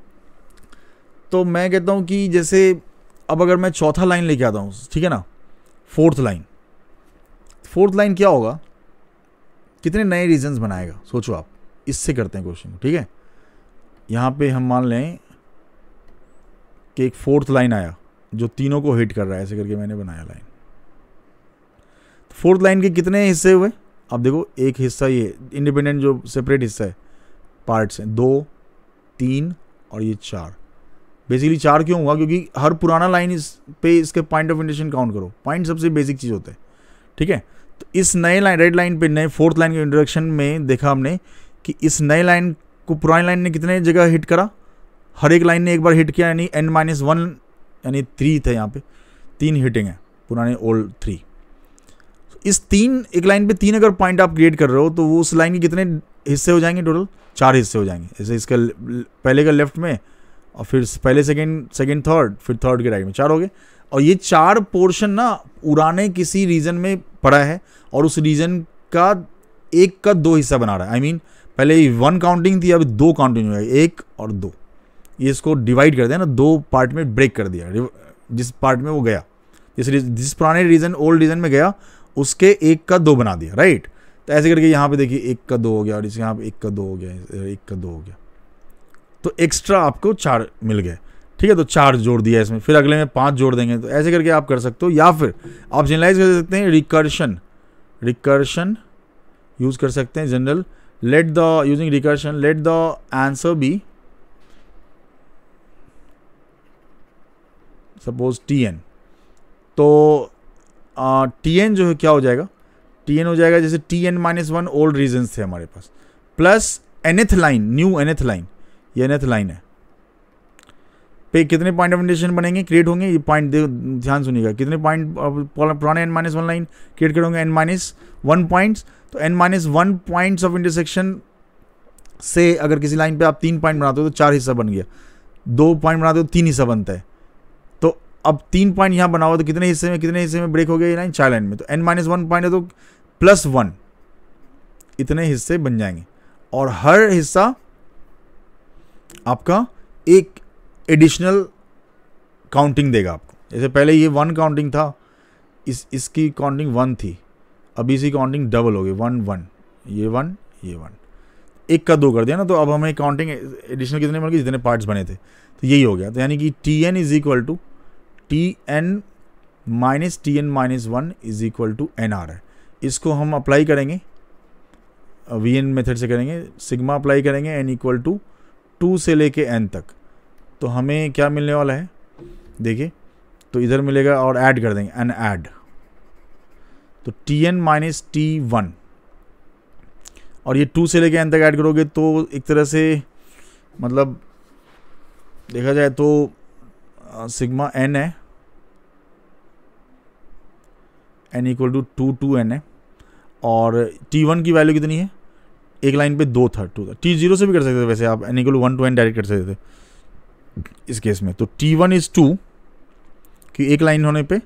तो मैं कहता हूँ कि जैसे अब अगर मैं चौथा लाइन लेके आता हूँ ठीक है ना फोर्थ लाइन फोर्थ लाइन क्या होगा कितने नए रीजन्स बनाएगा सोचो आप इससे करते हैं क्वेश्चन ठीक है यहाँ पे हम मान लें कि एक फोर्थ लाइन आया जो तीनों को हिट कर रहा है ऐसे करके मैंने बनाया लाइन फोर्थ लाइन के कितने हिस्से हुए अब देखो एक हिस्सा ये इंडिपेंडेंट जो सेपरेट हिस्सा है पार्ट्स हैं दो तीन और ये चार बेसिकली चार क्यों हुआ क्योंकि हर पुराना लाइन इस पे इसके पॉइंट ऑफ इंटरेशन काउंट करो पॉइंट सबसे बेसिक चीज़ होता है ठीक है तो इस नए लाइन रेड लाइन पे नए फोर्थ लाइन के इंट्रोडक्शन में देखा हमने कि इस नए लाइन को पुरानी लाइन ने कितने जगह हिट करा हर एक लाइन ने एक बार हिट किया यानी एन माइनस वन यानी थ्री थे यहाँ पे तीन हिटिंग है पुराने ओल्ड थ्री इस तीन एक लाइन पे तीन अगर पॉइंट आप क्रिएट कर रहे हो तो वो उस लाइन के कितने हिस्से हो जाएंगे टोटल चार हिस्से हो जाएंगे जैसे इसका पहले का लेफ्ट में और फिर पहले सेकेंड सेकेंड थर्ड फिर थर्ड के राइट में चार हो गए और ये चार पोर्शन ना उड़ाने किसी रीजन में पड़ा है और उस रीजन का एक का दो हिस्सा बना रहा है आई I मीन mean, पहले वन काउंटिंग थी अब दो काउंटिंग हो एक और दो ये इसको डिवाइड कर दिया ना दो पार्ट में ब्रेक कर दिया जिस पार्ट में वो गया जिस जिस पुराने रीजन ओल्ड रीजन में गया उसके एक का दो बना दिया राइट तो ऐसे करके यहाँ पे देखिए एक का दो हो गया और इसके यहाँ पे एक का दो हो गया एक का दो हो गया तो एक्स्ट्रा आपको चार मिल गए ठीक है तो चार जोड़ दिया इसमें फिर अगले में पाँच जोड़ देंगे तो ऐसे करके आप कर सकते हो या फिर आप जनरलाइज कर सकते हैं रिकर्शन रिकर्शन यूज़ कर सकते हैं general let the using recursion let the answer be suppose T N तो टी एन जो है क्या हो जाएगा टी एन हो जाएगा जैसे T N minus one old regions थे हमारे पास plus nth line new nth line ये एनेथ लाइन है पे कितने पॉइंट ऑफ इंडिकेशन बनेंगे क्रिएट होंगे ये पॉइंट ध्यान सुनिएगा कितने पॉइंट पुराने N minus one line create करेंगे एन माइनस वन पॉइंट्स तो N minus one points of intersection से अगर किसी लाइन पे आप तीन पॉइंट बनाते हो तो चार हिस्सा बन गया दो पॉइंट बनाते हो तीन हिस्सा बनता है अब तीन पॉइंट यहाँ बना हुआ तो कितने हिस्से में कितने हिस्से में ब्रेक हो गया ये लाइन चार लाइन में तो एन माइनस वन पॉइंट है तो प्लस वन इतने हिस्से बन जाएंगे और हर हिस्सा आपका एक एडिशनल काउंटिंग देगा आपको जैसे पहले ये वन काउंटिंग था इस इसकी काउंटिंग वन थी अभी इसी काउंटिंग डबल हो गई वन वन ये वन ये वन एक का दो कर दिया ना तो अब हमें काउंटिंग एडिशनल कितने बन गए जितने पार्ट्स बने थे तो यही हो गया तो यानी कि T N is equal to T N minus T N minus one is equal to N R है इसको हम अप्लाई करेंगे वी एन मेथड से करेंगे सिग्मा अप्लाई करेंगे एन इक्वल टू टू से लेके एन तक तो हमें क्या मिलने वाला है देखिए तो इधर मिलेगा और ऐड कर देंगे एन ऐड तो T N minus T one और ये टू से लेके एन तक ऐड करोगे तो एक तरह से मतलब देखा जाए तो सिग्मा एन है N equal to two to N है और टी वन की वैल्यू कितनी है एक लाइन पे दो था टू था टी जीरो से भी कर सकते थे वैसे आप N equal one to N direct कर सकते थे इस केस में तो टी वन इज़ टू कि एक लाइन होने पे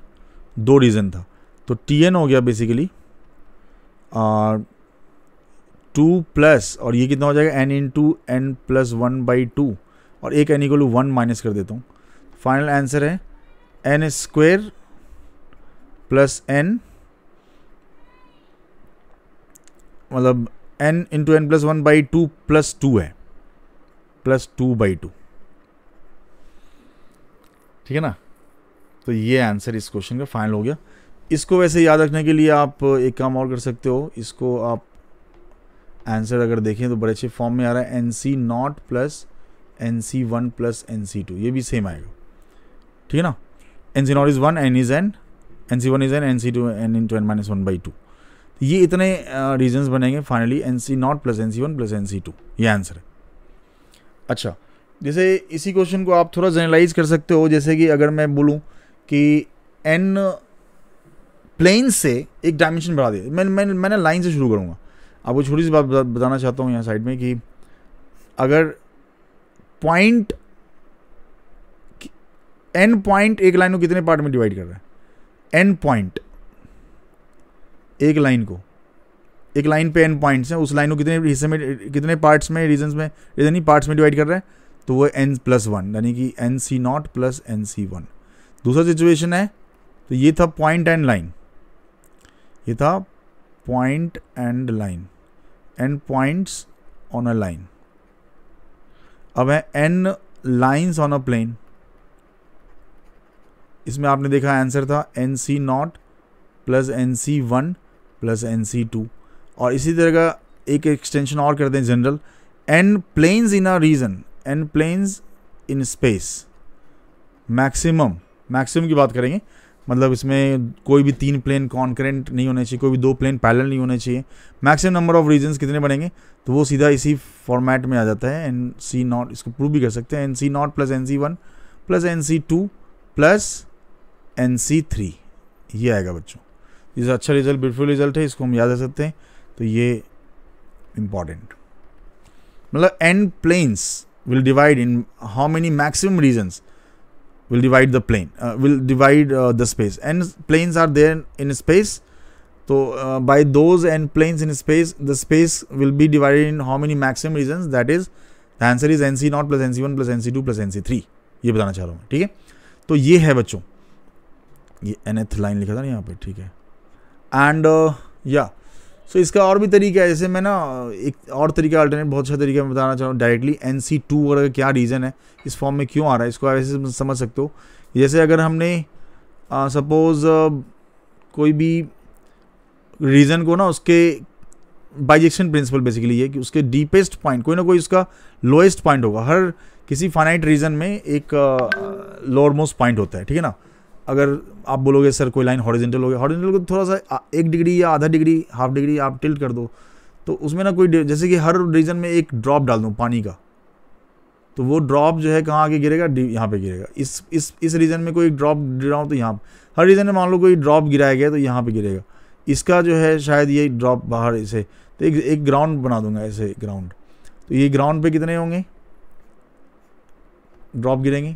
दो रीज़न था तो टी एन हो गया बेसिकली टू प्लस और ये कितना हो जाएगा N in to N plus one by two और एक एन इक्वल वन माइनस कर देता हूँ फाइनल आंसर है एन स्क्वेयर प्लस एन मतलब N into N plus one by two plus two है प्लस टू बाई टू ठीक है ना तो ये आंसर इस क्वेश्चन का फाइनल हो गया इसको वैसे याद रखने के लिए आप एक काम और कर सकते हो इसको आप आंसर अगर देखें तो बड़े अच्छे फॉर्म में आ रहा है N C not plus N C one plus N C two ये भी सेम आएगा ठीक है ना N C not is one N is N N C one is N N C two N in to N minus one by two ये इतने regions uh, बनेंगे finally N C not plus N C one plus N C two ये answer है अच्छा जैसे इसी question को आप थोड़ा जनरलाइज कर सकते हो जैसे कि अगर मैं बोलूँ कि एन प्लेन से एक डायमेंशन बढ़ा दिया मैं, मैं मैंने लाइन से शुरू करूँगा आपको छोटी सी बात बताना चाहता हूँ यहाँ साइड में कि अगर पॉइंट एन पॉइंट एक लाइन को कितने पार्ट में डिवाइड कर रहा है एन पॉइंट एक लाइन को एक लाइन पे एन पॉइंट्स हैं उस लाइन को कितने हिस्से में कितने पार्ट्स में रीजन में रीजन ही पार्ट्स में डिवाइड कर रहा है तो वो एन प्लस वन यानी कि N C not plus N C one दूसरा सिचुएशन है तो ये था पॉइंट एंड लाइन ये था point and line N points on a line अब है N lines on a plane इसमें आपने देखा आंसर था N C not plus N C one plus N C two और इसी तरह का एक एक्सटेंशन और करते हैं general N planes in a region N planes in space maximum maximum की बात करेंगे मतलब इसमें कोई भी तीन प्लेन कॉन्करेंट नहीं होने चाहिए कोई भी दो प्लेन पैरेलल नहीं होने चाहिए मैक्सिमम नंबर ऑफ रीजन कितने बनेंगे तो वो सीधा इसी फॉर्मेट में आ जाता है एन सी नॉट इसको प्रूव भी कर सकते हैं N C not plus N C one plus N C two plus N C three ये आएगा बच्चों जिस अच्छा रिजल्ट ब्यूटीफुल रिजल्ट है इसको हम याद रह सकते हैं तो ये इम्पॉर्टेंट मतलब N planes will divide in how many maximum regions will divide the plane will divide the space N planes are there in space तो by those N planes in space the space will be divided in how many maximum regions that is the answer is N C not plus N C one plus N C two plus N C three ये बताना चाह रहा हूँ ठीक है तो ये है बच्चों ये एथ लाइन लिखा था ना यहाँ पे ठीक है एंड या सो इसका और भी तरीका है जैसे मैं ना uh, एक और तरीका अल्टरनेट बहुत अच्छा तरीका मैं बताना चाहूँगा डायरेक्टली एन सी टू वगैरह क्या रीज़न है इस फॉर्म में क्यों आ रहा है इसको आप ऐसे समझ सकते हो जैसे अगर हमने सपोज़ uh, uh, कोई भी रीज़न को ना उसके बाइजेक्शन प्रिंसिपल बेसिकली ये कि उसके डीपेस्ट पॉइंट कोई ना कोई उसका लोएस्ट पॉइंट होगा हर किसी फाइनाइट रीज़न में एक लोअर मोस्ट पॉइंट होता है ठीक है ना अगर आप बोलोगे सर कोई लाइन हॉरिजेंटल हो गया हॉरिजेंटल को थोड़ा सा एक डिग्री या आधा डिग्री हाफ डिग्री आप टिल्ट कर दो तो उसमें ना कोई जैसे कि हर रीजन में एक ड्रॉप डाल दूँ पानी का तो वो ड्रॉप जो है कहाँ आके गिरेगा यहाँ पे गिरेगा इस इस इस रीजन में कोई ड्रॉप गिराऊँ तो यहाँ हर रीजन में मान लो कोई ड्रॉप गिराया गया तो यहाँ पे गिरेगा इसका जो है शायद ये ड्रॉप बाहर इसे तो एक एक ग्राउंड बना दूंगा ऐसे ग्राउंड तो ये ग्राउंड पे कितने होंगे ड्रॉप गिरेंगे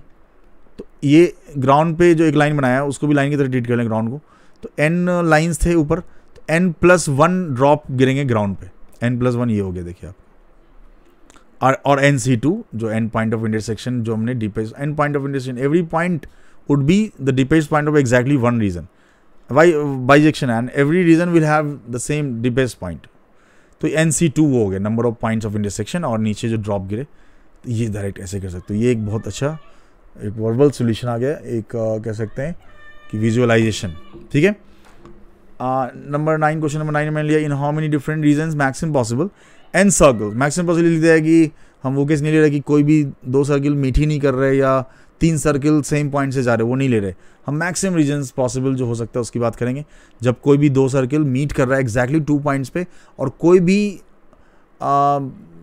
तो ये ग्राउंड पे जो एक लाइन बनाया है उसको भी लाइन की तरह डीट कर लें ग्राउंड को तो एन लाइन्स थे ऊपर तो एन प्लस वन ड्रॉप गिरेंगे ग्राउंड पे एन प्लस वन ये हो गया देखिए आप और और एन सी टू जो एन पॉइंट ऑफ इंटरसेक्शन जो हमने deepest N point of intersection every point would be the deepest point of exactly one region why bijection and every region will have the same deepest point तो N C two वो हो गया number of points of intersection और नीचे जो drop गिरे तो ये डायरेक्ट ऐसे कर सकते हो ये एक बहुत अच्छा एक वर्बल सोल्यूशन आ गया एक uh, कह सकते हैं कि विजुअलाइजेशन ठीक है number nine question number nine मैंने लिया in how many different region maximum possible N circle maximum possible लिख दिया कि हम वो केस नहीं ले रहे कि कोई भी दो सर्किल मीट ही नहीं कर रहे या तीन सर्किल सेम पॉइंट से जा रहे वो नहीं ले रहे हम मैक्सिमम रीजन पॉसिबल जो हो सकता है उसकी बात करेंगे जब कोई भी दो सर्किल मीट कर रहा है एग्जैक्टली टू पॉइंट्स पे और कोई भी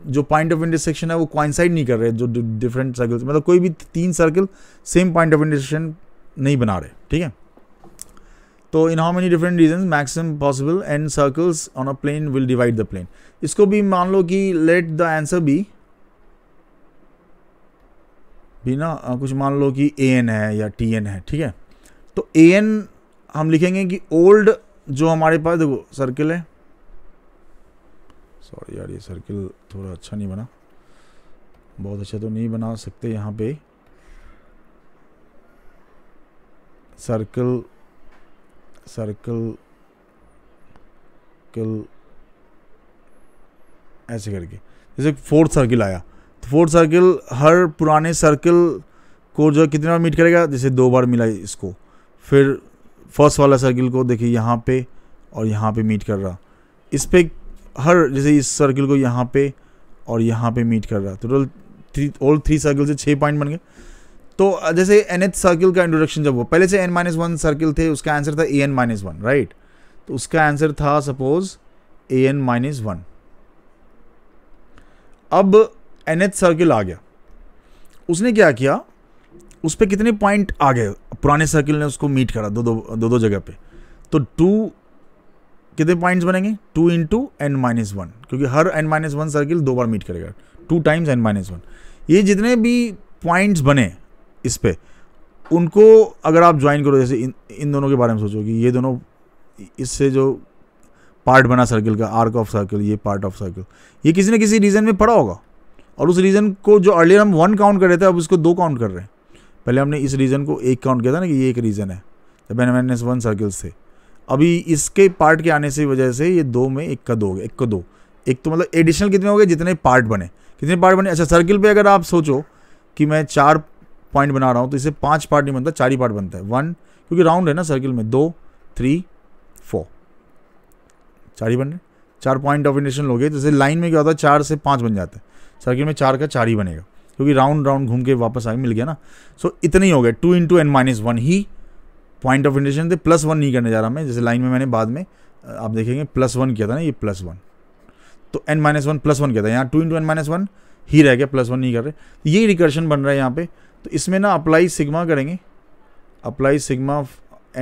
जो पॉइंट ऑफ इंटरसेक्शन है वो कॉइंसाइड नहीं कर रहे जो डिफरेंट सर्कल्स मतलब कोई भी तीन circle same point of intersection नहीं बना रहे ठीक है तो in how many different region maximum possible and circles on a plane will divide the plane इसको भी मान लो कि लेट द आंसर बी भी ना कुछ मान लो कि ए एन है या टी एन है ठीक है तो ए एन हम लिखेंगे कि ओल्ड जो हमारे पास देखो सर्कल है सॉरी यार ये सर्किल थोड़ा अच्छा नहीं बना बहुत अच्छा तो नहीं बना सकते यहाँ पे सर्कल सर्कल कल ऐसे करके जैसे फोर्थ सर्किल आया तो फोर्थ सर्किल हर पुराने सर्किल को जो कितने बार मीट करेगा जैसे दो बार मिला इसको फिर फर्स्ट वाला सर्किल को देखिए यहाँ पे और यहाँ पे मीट कर रहा इस पर हर जैसे इस सर्कल को यहाँ पे और यहाँ पे मीट कर रहा है तो total three all three circle से छः पॉइंट बन गए तो जैसे एन एच सर्किल का इंट्रोडक्शन जब हुआ पहले से एन माइनस वन सर्किल थे उसका आंसर था A N minus one right तो उसका आंसर था suppose A N minus one अब एन एच सर्किल आ गया उसने क्या किया उस पर कितने पॉइंट आ गए पुराने सर्किल ने उसको मीट करा दो दो दो दो जगह पे तो टू कितने पॉइंट्स बनेंगे two in to N minus one क्योंकि हर एन माइनस वन सर्किल दो बार मीट करेगा two times N minus one ये जितने भी पॉइंट्स बने इस पर उनको अगर आप ज्वाइन करो जैसे इन इन दोनों के बारे में सोचो कि ये दोनों इससे जो पार्ट बना सर्किल का आर्क ऑफ सर्किल ये पार्ट ऑफ सर्किल ये किसी न किसी रीजन में पड़ा होगा और उस रीजन को जो अर्लियर हम वन काउंट कर रहे थे अब उसको दो काउंट कर रहे हैं पहले हमने इस रीजन को एक काउंट किया था ना कि ये एक रीजन है जब एन माइनस वन सर्किल्स थे अभी इसके पार्ट के आने से वजह से ये दो में एक का दो हो गया एक का दो एक तो मतलब एडिशनल कितने हो गए जितने पार्ट बने कितने पार्ट बने अच्छा सर्किल पे अगर आप सोचो कि मैं चार पॉइंट बना रहा हूँ तो इसे पाँच पार्ट नहीं बनता चार ही पार्ट बनता है वन क्योंकि राउंड है ना सर्किल में दो थ्री फोर चार ही बन रहे चार पॉइंट ऑफ इंडिशन हो गए जैसे तो लाइन में क्या होता है चार से पाँच बन जाता है सर्किल में चार का चार ही बनेगा क्योंकि राउंड राउंड घूम के वापस आगे मिल गया ना सो so, इतने ही हो गए two into N minus one ही पॉइंट ऑफ इंडिकेशन थे प्लस वन नहीं करने जा रहा मैं जैसे लाइन में मैंने बाद में आप देखेंगे प्लस वन किया था ना ये प्लस वन तो N minus one plus one किया था यहाँ two into N minus one ही रह गया प्लस वन नहीं कर रहे तो ये रिकर्शन बन रहा है यहाँ पे तो इसमें ना अप्लाई सिग्मा करेंगे apply sigma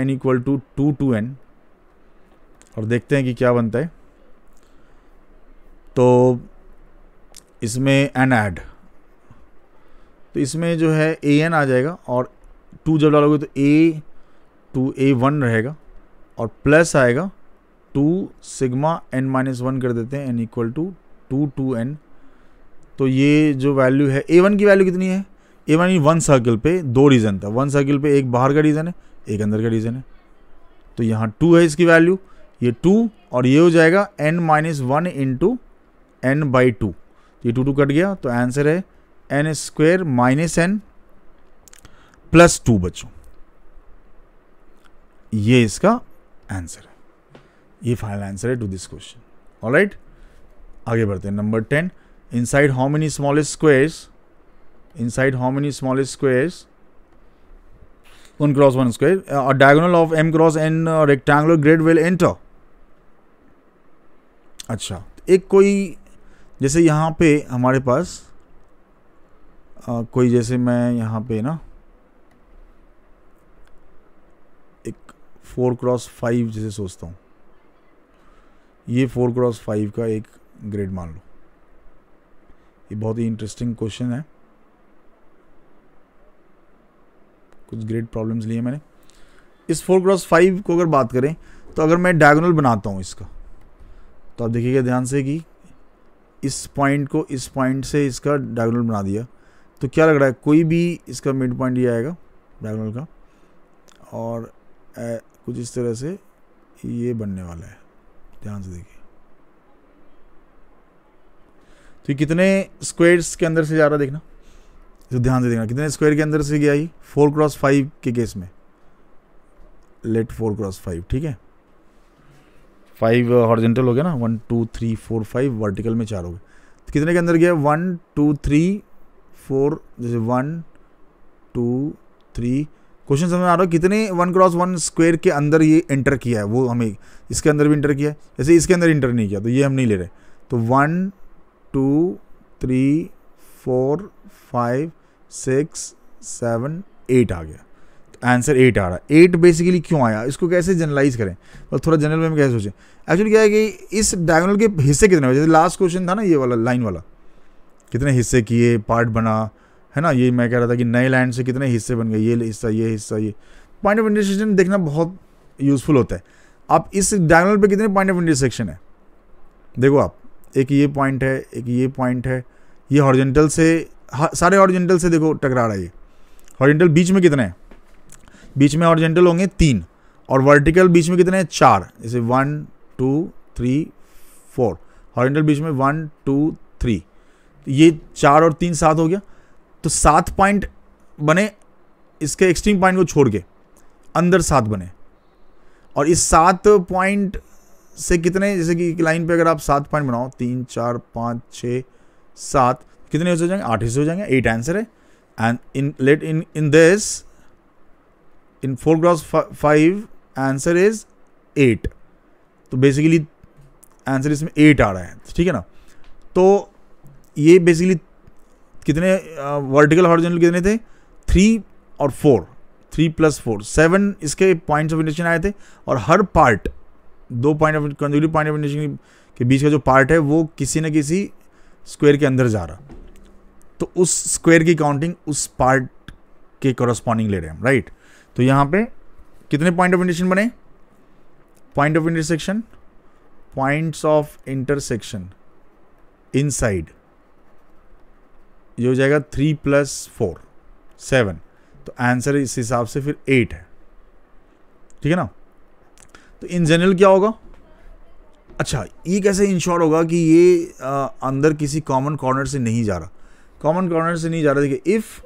N equal to two to N और देखते हैं कि क्या बनता है तो इसमें एन ऐड तो इसमें जो है ए एन आ जाएगा और टू जब डालोगे तो ए टू ए वन रहेगा और प्लस आएगा two sigma N minus one कर देते हैं N equal to two to N तो ये जो वैल्यू है ए वन की वैल्यू कितनी है ए वन वन सर्कल पे दो रीज़न था वन सर्कल पे एक बाहर का रीज़न है एक अंदर का रीज़न है तो यहाँ टू है इसकी वैल्यू ये टू और ये हो जाएगा n minus one into n by two ये टू टू कट गया तो आंसर है N square minus n plus two बच्चों ये इसका आंसर है ये फाइनल आंसर है to this question all right आगे बढ़ते हैं number ten in side how many smallest in side how many smallest squares one cross one square और diagonal of m cross n rectangular rectangular will enter अच्छा एक कोई जैसे यहाँ पे हमारे पास आ, कोई जैसे मैं यहाँ पे ना फोर क्रॉस फाइव जैसे सोचता हूँ ये फोर क्रॉस फाइव का एक ग्रेड मान लो ये बहुत ही इंटरेस्टिंग क्वेश्चन है कुछ ग्रेड प्रॉब्लम्स लिए मैंने इस फोर क्रॉस फाइव को अगर बात करें तो अगर मैं डायगोनल बनाता हूँ इसका तो आप देखिएगा ध्यान से कि इस पॉइंट को इस पॉइंट से इसका डायगोनल बना दिया तो क्या लग रहा है कोई भी इसका मिड पॉइंट ये आएगा डायगोनल का और कुछ इस तरह से ये बनने वाला है ध्यान से देखिए तो ये कितने स्क्वायर्स के अंदर से जा रहा है देखना तो ध्यान से देखना कितने स्क्वायर के अंदर से गया ये फोर क्रॉस फाइव के केस में लेट फोर क्रॉस फाइव ठीक है फाइव हॉर्जेंटल uh, हो गया ना one two three four five vertical में चार हो गए तो कितने के अंदर गया वन टू थ्री फोर जैसे वन टू थ्री क्वेश्चन समझ में आ रहा है कितने वन क्रॉस वन स्क्वेयर के अंदर ये इंटर किया है वो हमें इसके अंदर भी इंटर किया है जैसे इसके अंदर इंटर नहीं किया तो ये हम नहीं ले रहे तो one two three four five six seven eight आ गया तो आंसर एट आ रहा है एट बेसिकली क्यों आया इसको कैसे जनरलाइज करें और थोड़ा जनरल में कैसे सोचें एक्चुअली क्या है कि इस डायगोनल के हिस्से कितने जैसे लास्ट क्वेश्चन था ना ये वाला लाइन वाला कितने हिस्से किए पार्ट बना है ना ये मैं कह रहा था कि नए लैंड से कितने हिस्से बन गए ये हिस्सा ये हिस्सा ये पॉइंट ऑफ इंटरसेक्शन देखना बहुत यूज़फुल होता है आप इस डायगोनल पे कितने पॉइंट ऑफ इंटरसेक्शन है देखो आप एक ये पॉइंट है एक ये पॉइंट है ये हॉरिजेंटल से सारे हॉरिजेंटल से देखो टकरा रहा है ये हॉरिजेंटल बीच में कितने हैं बीच में हॉरिजेंटल होंगे तीन और वर्टिकल बीच में कितने हैं चार जैसे one two three four horizontal बीच में वन टू थ्री ये चार और तीन सात हो गया तो सात पॉइंट बने इसके एक्सट्रीम पॉइंट को छोड़ के अंदर सात बने और इस सात पॉइंट से कितने जैसे कि एक लाइन पे अगर आप सात पॉइंट बनाओ तीन चार पाँच छः सात कितने हिस्से हो जाएंगे आठ हिस्से हो जाएंगे एट आंसर है and in let in in this in four cross five answer is eight तो बेसिकली आंसर इसमें एट आ रहा है ठीक है ना तो ये बेसिकली कितने वर्टिकल हॉरिजॉन्टल कितने थे थ्री और four three plus four seven इसके पॉइंट्स ऑफ इंडिकेशन आए थे और हर पार्ट दो point of consecutive point of indication के बीच का जो पार्ट है वो किसी न किसी स्क्वेयर के अंदर जा रहा तो उस स्क्वेयर की काउंटिंग उस पार्ट के कॉरस्पॉन्डिंग ले रहे हैं हम राइट तो यहाँ पे कितने पॉइंट ऑफ इंडिकेशन बने point of intersection points of intersection inside ये हो जाएगा थ्री प्लस फोर सेवन तो आंसर इस हिसाब से फिर एट है ठीक है ना तो इन जनरल क्या होगा अच्छा ये कैसे इंश्योर होगा कि ये आ, अंदर किसी कॉमन कॉर्नर से नहीं जा रहा कॉमन कॉर्नर से नहीं जा रहा देखिए इफ़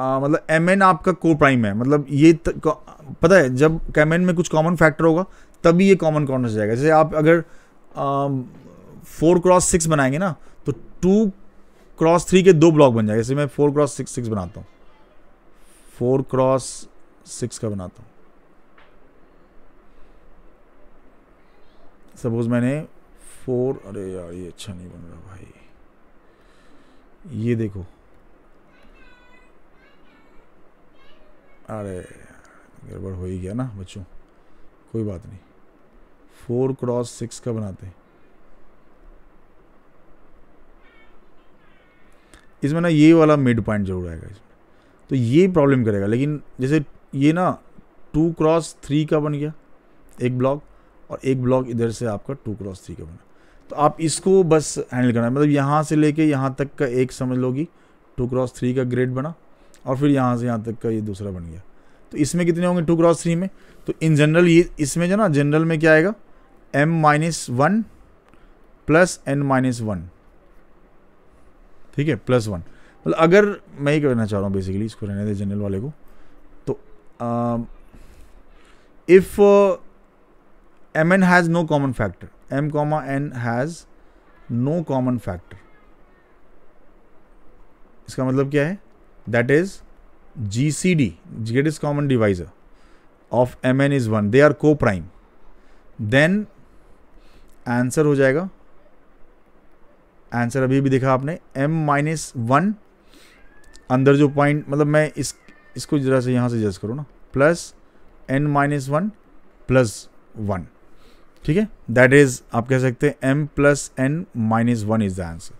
मतलब एम एन आपका को प्राइम है मतलब ये त, पता है जब एम एन में कुछ कॉमन फैक्टर होगा तभी ये कॉमन कॉर्नर से जाएगा जैसे आप अगर फोर क्रॉस सिक्स बनाएंगे ना तो टू क्रॉस थ्री के दो ब्लॉक बन जाएगा जैसे मैं फोर क्रॉस सिक्स सिक्स बनाता हूँ फोर क्रॉस सिक्स का बनाता हूँ सपोज मैंने फोर अरे यार ये अच्छा नहीं बन रहा भाई ये देखो अरे गड़बड़ हो ही गया ना बच्चों कोई बात नहीं फोर क्रॉस सिक्स का बनाते हैं इसमें ना ये वाला मिड पॉइंट जरूर आएगा इसमें तो ये प्रॉब्लम करेगा लेकिन जैसे ये ना टू क्रॉस थ्री का बन गया एक ब्लॉक और एक ब्लॉक इधर से आपका टू क्रॉस थ्री का बना तो आप इसको बस हैंडल करना है मतलब यहाँ से लेके यहाँ तक का एक समझ लोगी टू क्रॉस थ्री का ग्रेड बना और फिर यहाँ से यहाँ तक का ये दूसरा बन गया तो इसमें कितने होंगे टू क्रॉस थ्री में तो इन जनरल ये इसमें जो ना जनरल में क्या आएगा M minus one plus N minus one ठीक है प्लस वन मतलब अगर मैं ये कहना चाह रहा हूँ बेसिकली इसको रहने दे जनरल वाले को तो if M N has no common factor M comma N has no common factor इसका मतलब क्या है that is G C D get is common divisor of M N is one they are coprime then answer हो जाएगा answer अभी भी देखा आपने एम माइनस वन अंदर जो पॉइंट मतलब मैं इस इसको ज़रा से यहाँ से जज करूँ ना plus N minus one plus one ठीक है दैट इज आप कह सकते हैं M plus N minus one is the answer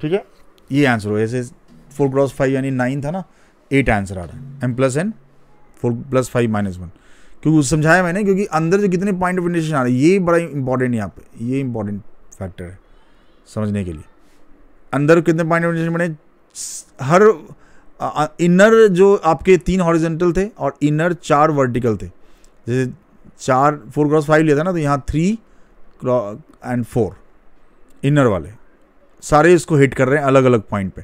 ठीक है ये आंसर हो ऐसे फोर क्रॉस फाइव यानी नाइन था ना एट आंसर आ रहा है M plus N four plus five minus one क्योंकि समझाया मैंने क्योंकि अंदर जो कितने पॉइंट ऑफ इंडिकेशन आ रहे हैं ये बड़ा इंपॉर्टेंट यहाँ पे ये इंपॉर्टेंट फैक्टर है समझने के लिए अंदर कितने पॉइंट ऑफ डिस्टिंक्शन बने हर इनर जो आपके तीन हॉरिजेंटल थे और इनर चार वर्टिकल थे जैसे चार फोर क्रॉस फाइव लिया था ना तो यहाँ थ्री एंड फोर इनर वाले सारे इसको हिट कर रहे हैं अलग अलग पॉइंट पे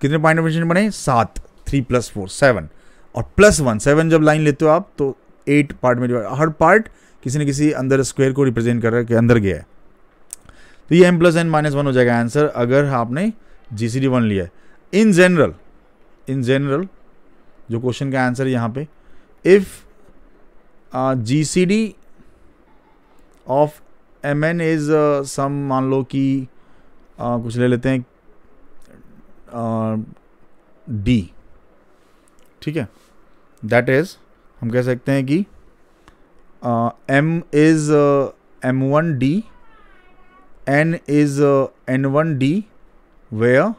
कितने पॉइंट ऑफ डिस्टिंक्शन बने सात थ्री प्लस फोर सेवन और प्लस वन सेवन जब लाइन लेते हो आप तो एट पार्ट में हर पार्ट किसी न किसी अंदर स्क्वायर को रिप्रेजेंट कर रहा है कि अंदर गया है तो ये M plus N minus one हो जाएगा आंसर अगर आपने जी सी डी वन लिया है इन जनरल इन जनरल जो क्वेश्चन का आंसर यहाँ पे if G C D of M N is some मान लो कि uh, कुछ ले लेते हैं डी uh, ठीक है दैट इज़ हम कह सकते हैं कि M is M one D n is uh, d where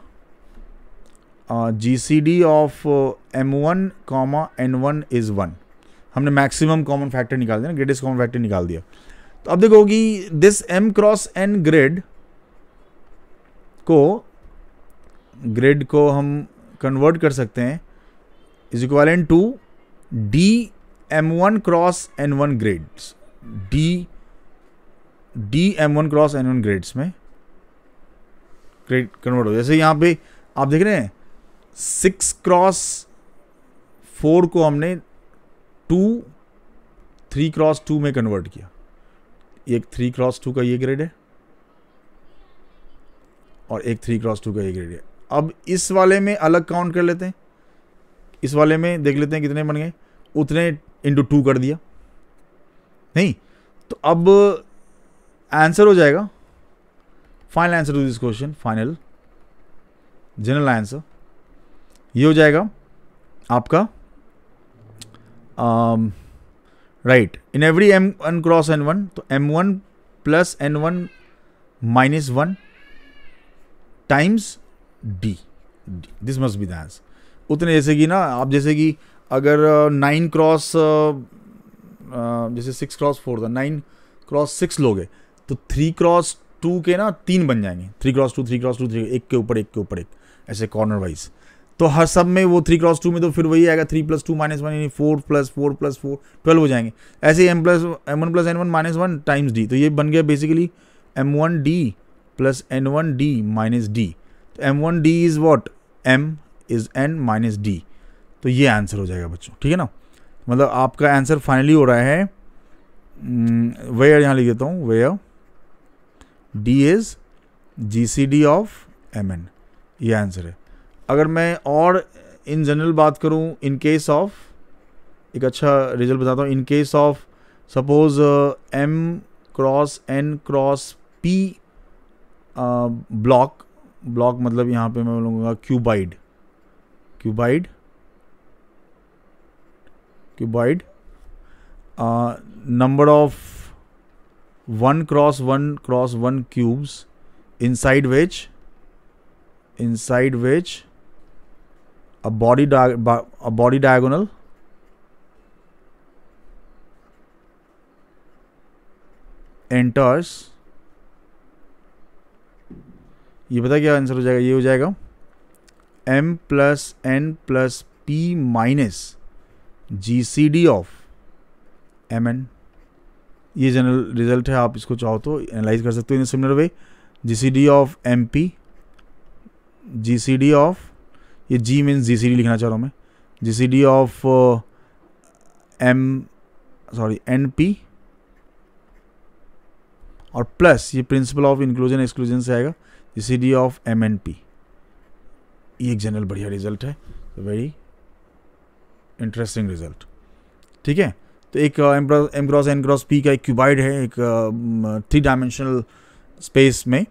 uh, gcd of uh, m1 comma n1 is 1 हमने मैक्सिमम कॉमन फैक्टर निकाल दिया ना ग्रेटेस्ट कॉमन फैक्टर निकाल दिया तो अब देखो कि this m cross n grade को ग्रेड को हम कन्वर्ट कर सकते हैं is equal to D M one cross N one grade D D M one cross N one grades में ग्रेड कन्वर्ट हो जैसे यहाँ पे आप देख रहे हैं सिक्स क्रॉस फोर को हमने टू थ्री क्रॉस टू में कन्वर्ट किया एक थ्री क्रॉस टू का ये ग्रेड है और एक थ्री क्रॉस टू का ये ग्रेड है अब इस वाले में अलग काउंट कर लेते हैं इस वाले में देख लेते हैं कितने बन गए उतने इंटू टू कर दिया नहीं तो अब आंसर हो जाएगा final answer to this question final general answer ये हो जाएगा आपका right in every M one cross N one तो M one plus N one minus one times D this must be the answer उतने जैसे कि ना आप जैसे कि अगर nine uh, cross uh, uh, जैसे सिक्स क्रॉस फोर था नाइन क्रॉस सिक्स लोगे तो थ्री क्रॉस टू के ना तीन बन जाएंगे three cross two three cross two three एक के ऊपर एक के ऊपर एक ऐसे कॉर्नर वाइज तो हर सब में वो थ्री क्रॉस टू में तो फिर वही आएगा three plus two minus one यानी four plus four plus four twelve हो जाएंगे ऐसे ही M plus M one plus N one minus one times D तो ये बन गया basically M one D plus N one D minus D तो M one D is what M is N minus D तो ये answer हो जाएगा बच्चों ठीक है ना मतलब आपका आंसर फाइनली हो रहा है वेयर hmm, यहाँ लिख देता हूँ where D is G C D of M N ये आंसर है अगर मैं और इन जनरल बात करूँ इन केस ऑफ एक अच्छा रिजल्ट बताता हूँ in case of suppose M cross N cross P block block मतलब यहाँ पे मैं बोलूँगा cuboid cuboid cuboid number of one cross one cross one cubes inside ways inside ways a body dia body diagonal enters ये पता क्या answer हो जाएगा ये हो जाएगा M plus N plus P minus G C D of M N ये general result है आप इसको चाहो तो एनालाइज कर सकते हो in similar way GCD of MP GCD of ये जी मीन्स जीसीडी लिखना चाह रहा हूँ मैं GCD of M sorry NP और प्लस ये प्रिंसिपल ऑफ इंक्लूजन एक्सक्लूजन से आएगा जीसीडी ऑफ एमएनपी ये एक जनरल बढ़िया रिजल्ट है वेरी इंटरेस्टिंग रिजल्ट ठीक है तो एक M cross N cross P का एक क्यूबाइड है एक थ्री डायमेंशनल स्पेस में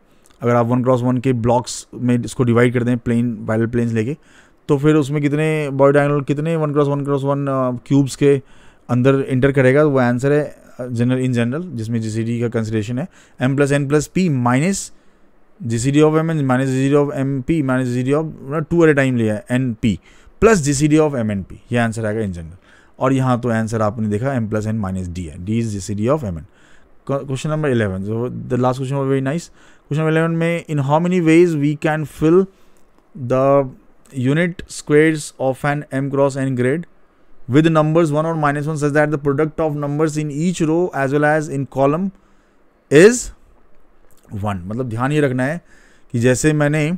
अगर आप वन क्रॉस वन के ब्लॉक्स में इसको डिवाइड कर दें प्लेन वायरल प्लेन्स लेके तो फिर उसमें कितने बॉय डायगोनल कितने one cross one cross one cubes के अंदर इंटर करेगा तो वो आंसर है जनरल इन जनरल जिसमें जी सी का कंसिडेशन है M plus N plus P minus G C D of M N minus G D of M P minus G D of two at a time लिया है N P plus G C D of M N P ये answer आएगा in general और यहाँ तो answer आपने देखा M plus N minus D है D is the D of M N question number eleven so the last question very nice question number eleven में in how many ways we can fill the unit squares of N M cross N grade with numbers one और minus one such that the product of numbers in each row as well as in column is one मतलब ध्यान ये रखना है कि जैसे मैंने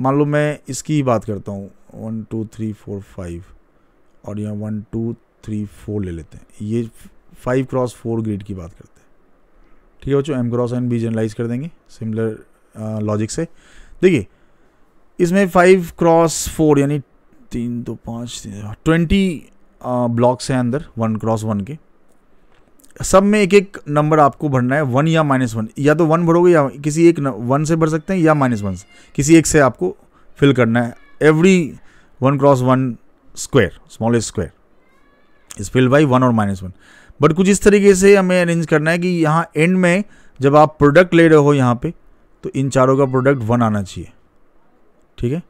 मान लो मैं इसकी ही बात करता हूँ one two three four five और यहाँ वन टू थ्री फोर ले लेते हैं ये फाइव क्रॉस फोर ग्रिड की बात करते हैं ठीक है बच्चों M cross N be generalise कर देंगे सिमिलर लॉजिक uh, से देखिए इसमें फाइव क्रॉस फोर यानी तीन दो पाँच ट्वेंटी ब्लॉक्स uh, हैं अंदर वन क्रॉस वन के सब में एक एक नंबर आपको भरना है वन या माइनस वन या तो वन भरोगे या किसी एक वन से भर सकते हैं या माइनस वन से किसी एक से आपको फिल करना है every one cross one square smallest square is filled by one और माइनस वन बट कुछ इस तरीके से हमें अरेंज करना है कि यहाँ एंड में जब आप प्रोडक्ट ले रहे हो यहाँ पे तो इन चारों का प्रोडक्ट वन आना चाहिए ठीक है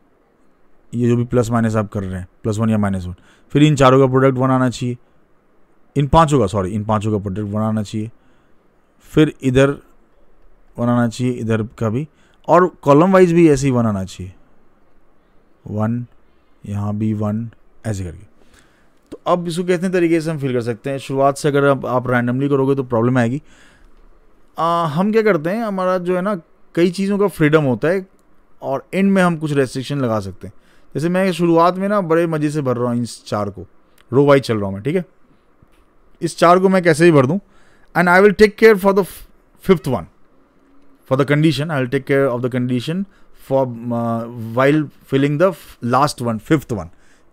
ये जो भी प्लस माइनस आप कर रहे हैं प्लस वन या माइनस वन फिर इन चारों का प्रोडक्ट वन आना चाहिए इन पांचों का सॉरी इन पांचों का प्रोडक्ट वन आना चाहिए फिर इधर वन आना चाहिए इधर का भी और कॉलम वाइज भी ऐसे ही वन आना चाहिए वन यहाँ भी वन ऐसे करके तो अब इसको कितने तरीके से हम फिल कर सकते हैं शुरुआत से अगर आप, आप रैंडमली करोगे तो प्रॉब्लम आएगी आ, हम क्या करते हैं हमारा जो है ना कई चीज़ों का फ्रीडम होता है और एंड में हम कुछ रेस्ट्रिक्शन लगा सकते हैं जैसे मैं शुरुआत में ना बड़े मज़े से भर रहा हूँ इस चार को रो वाइज चल रहा हूँ मैं ठीक है इस चार को मैं कैसे भी भर दूँ and I will take care for the fifth one for the condition I will take care of the condition for while filling the last one fifth one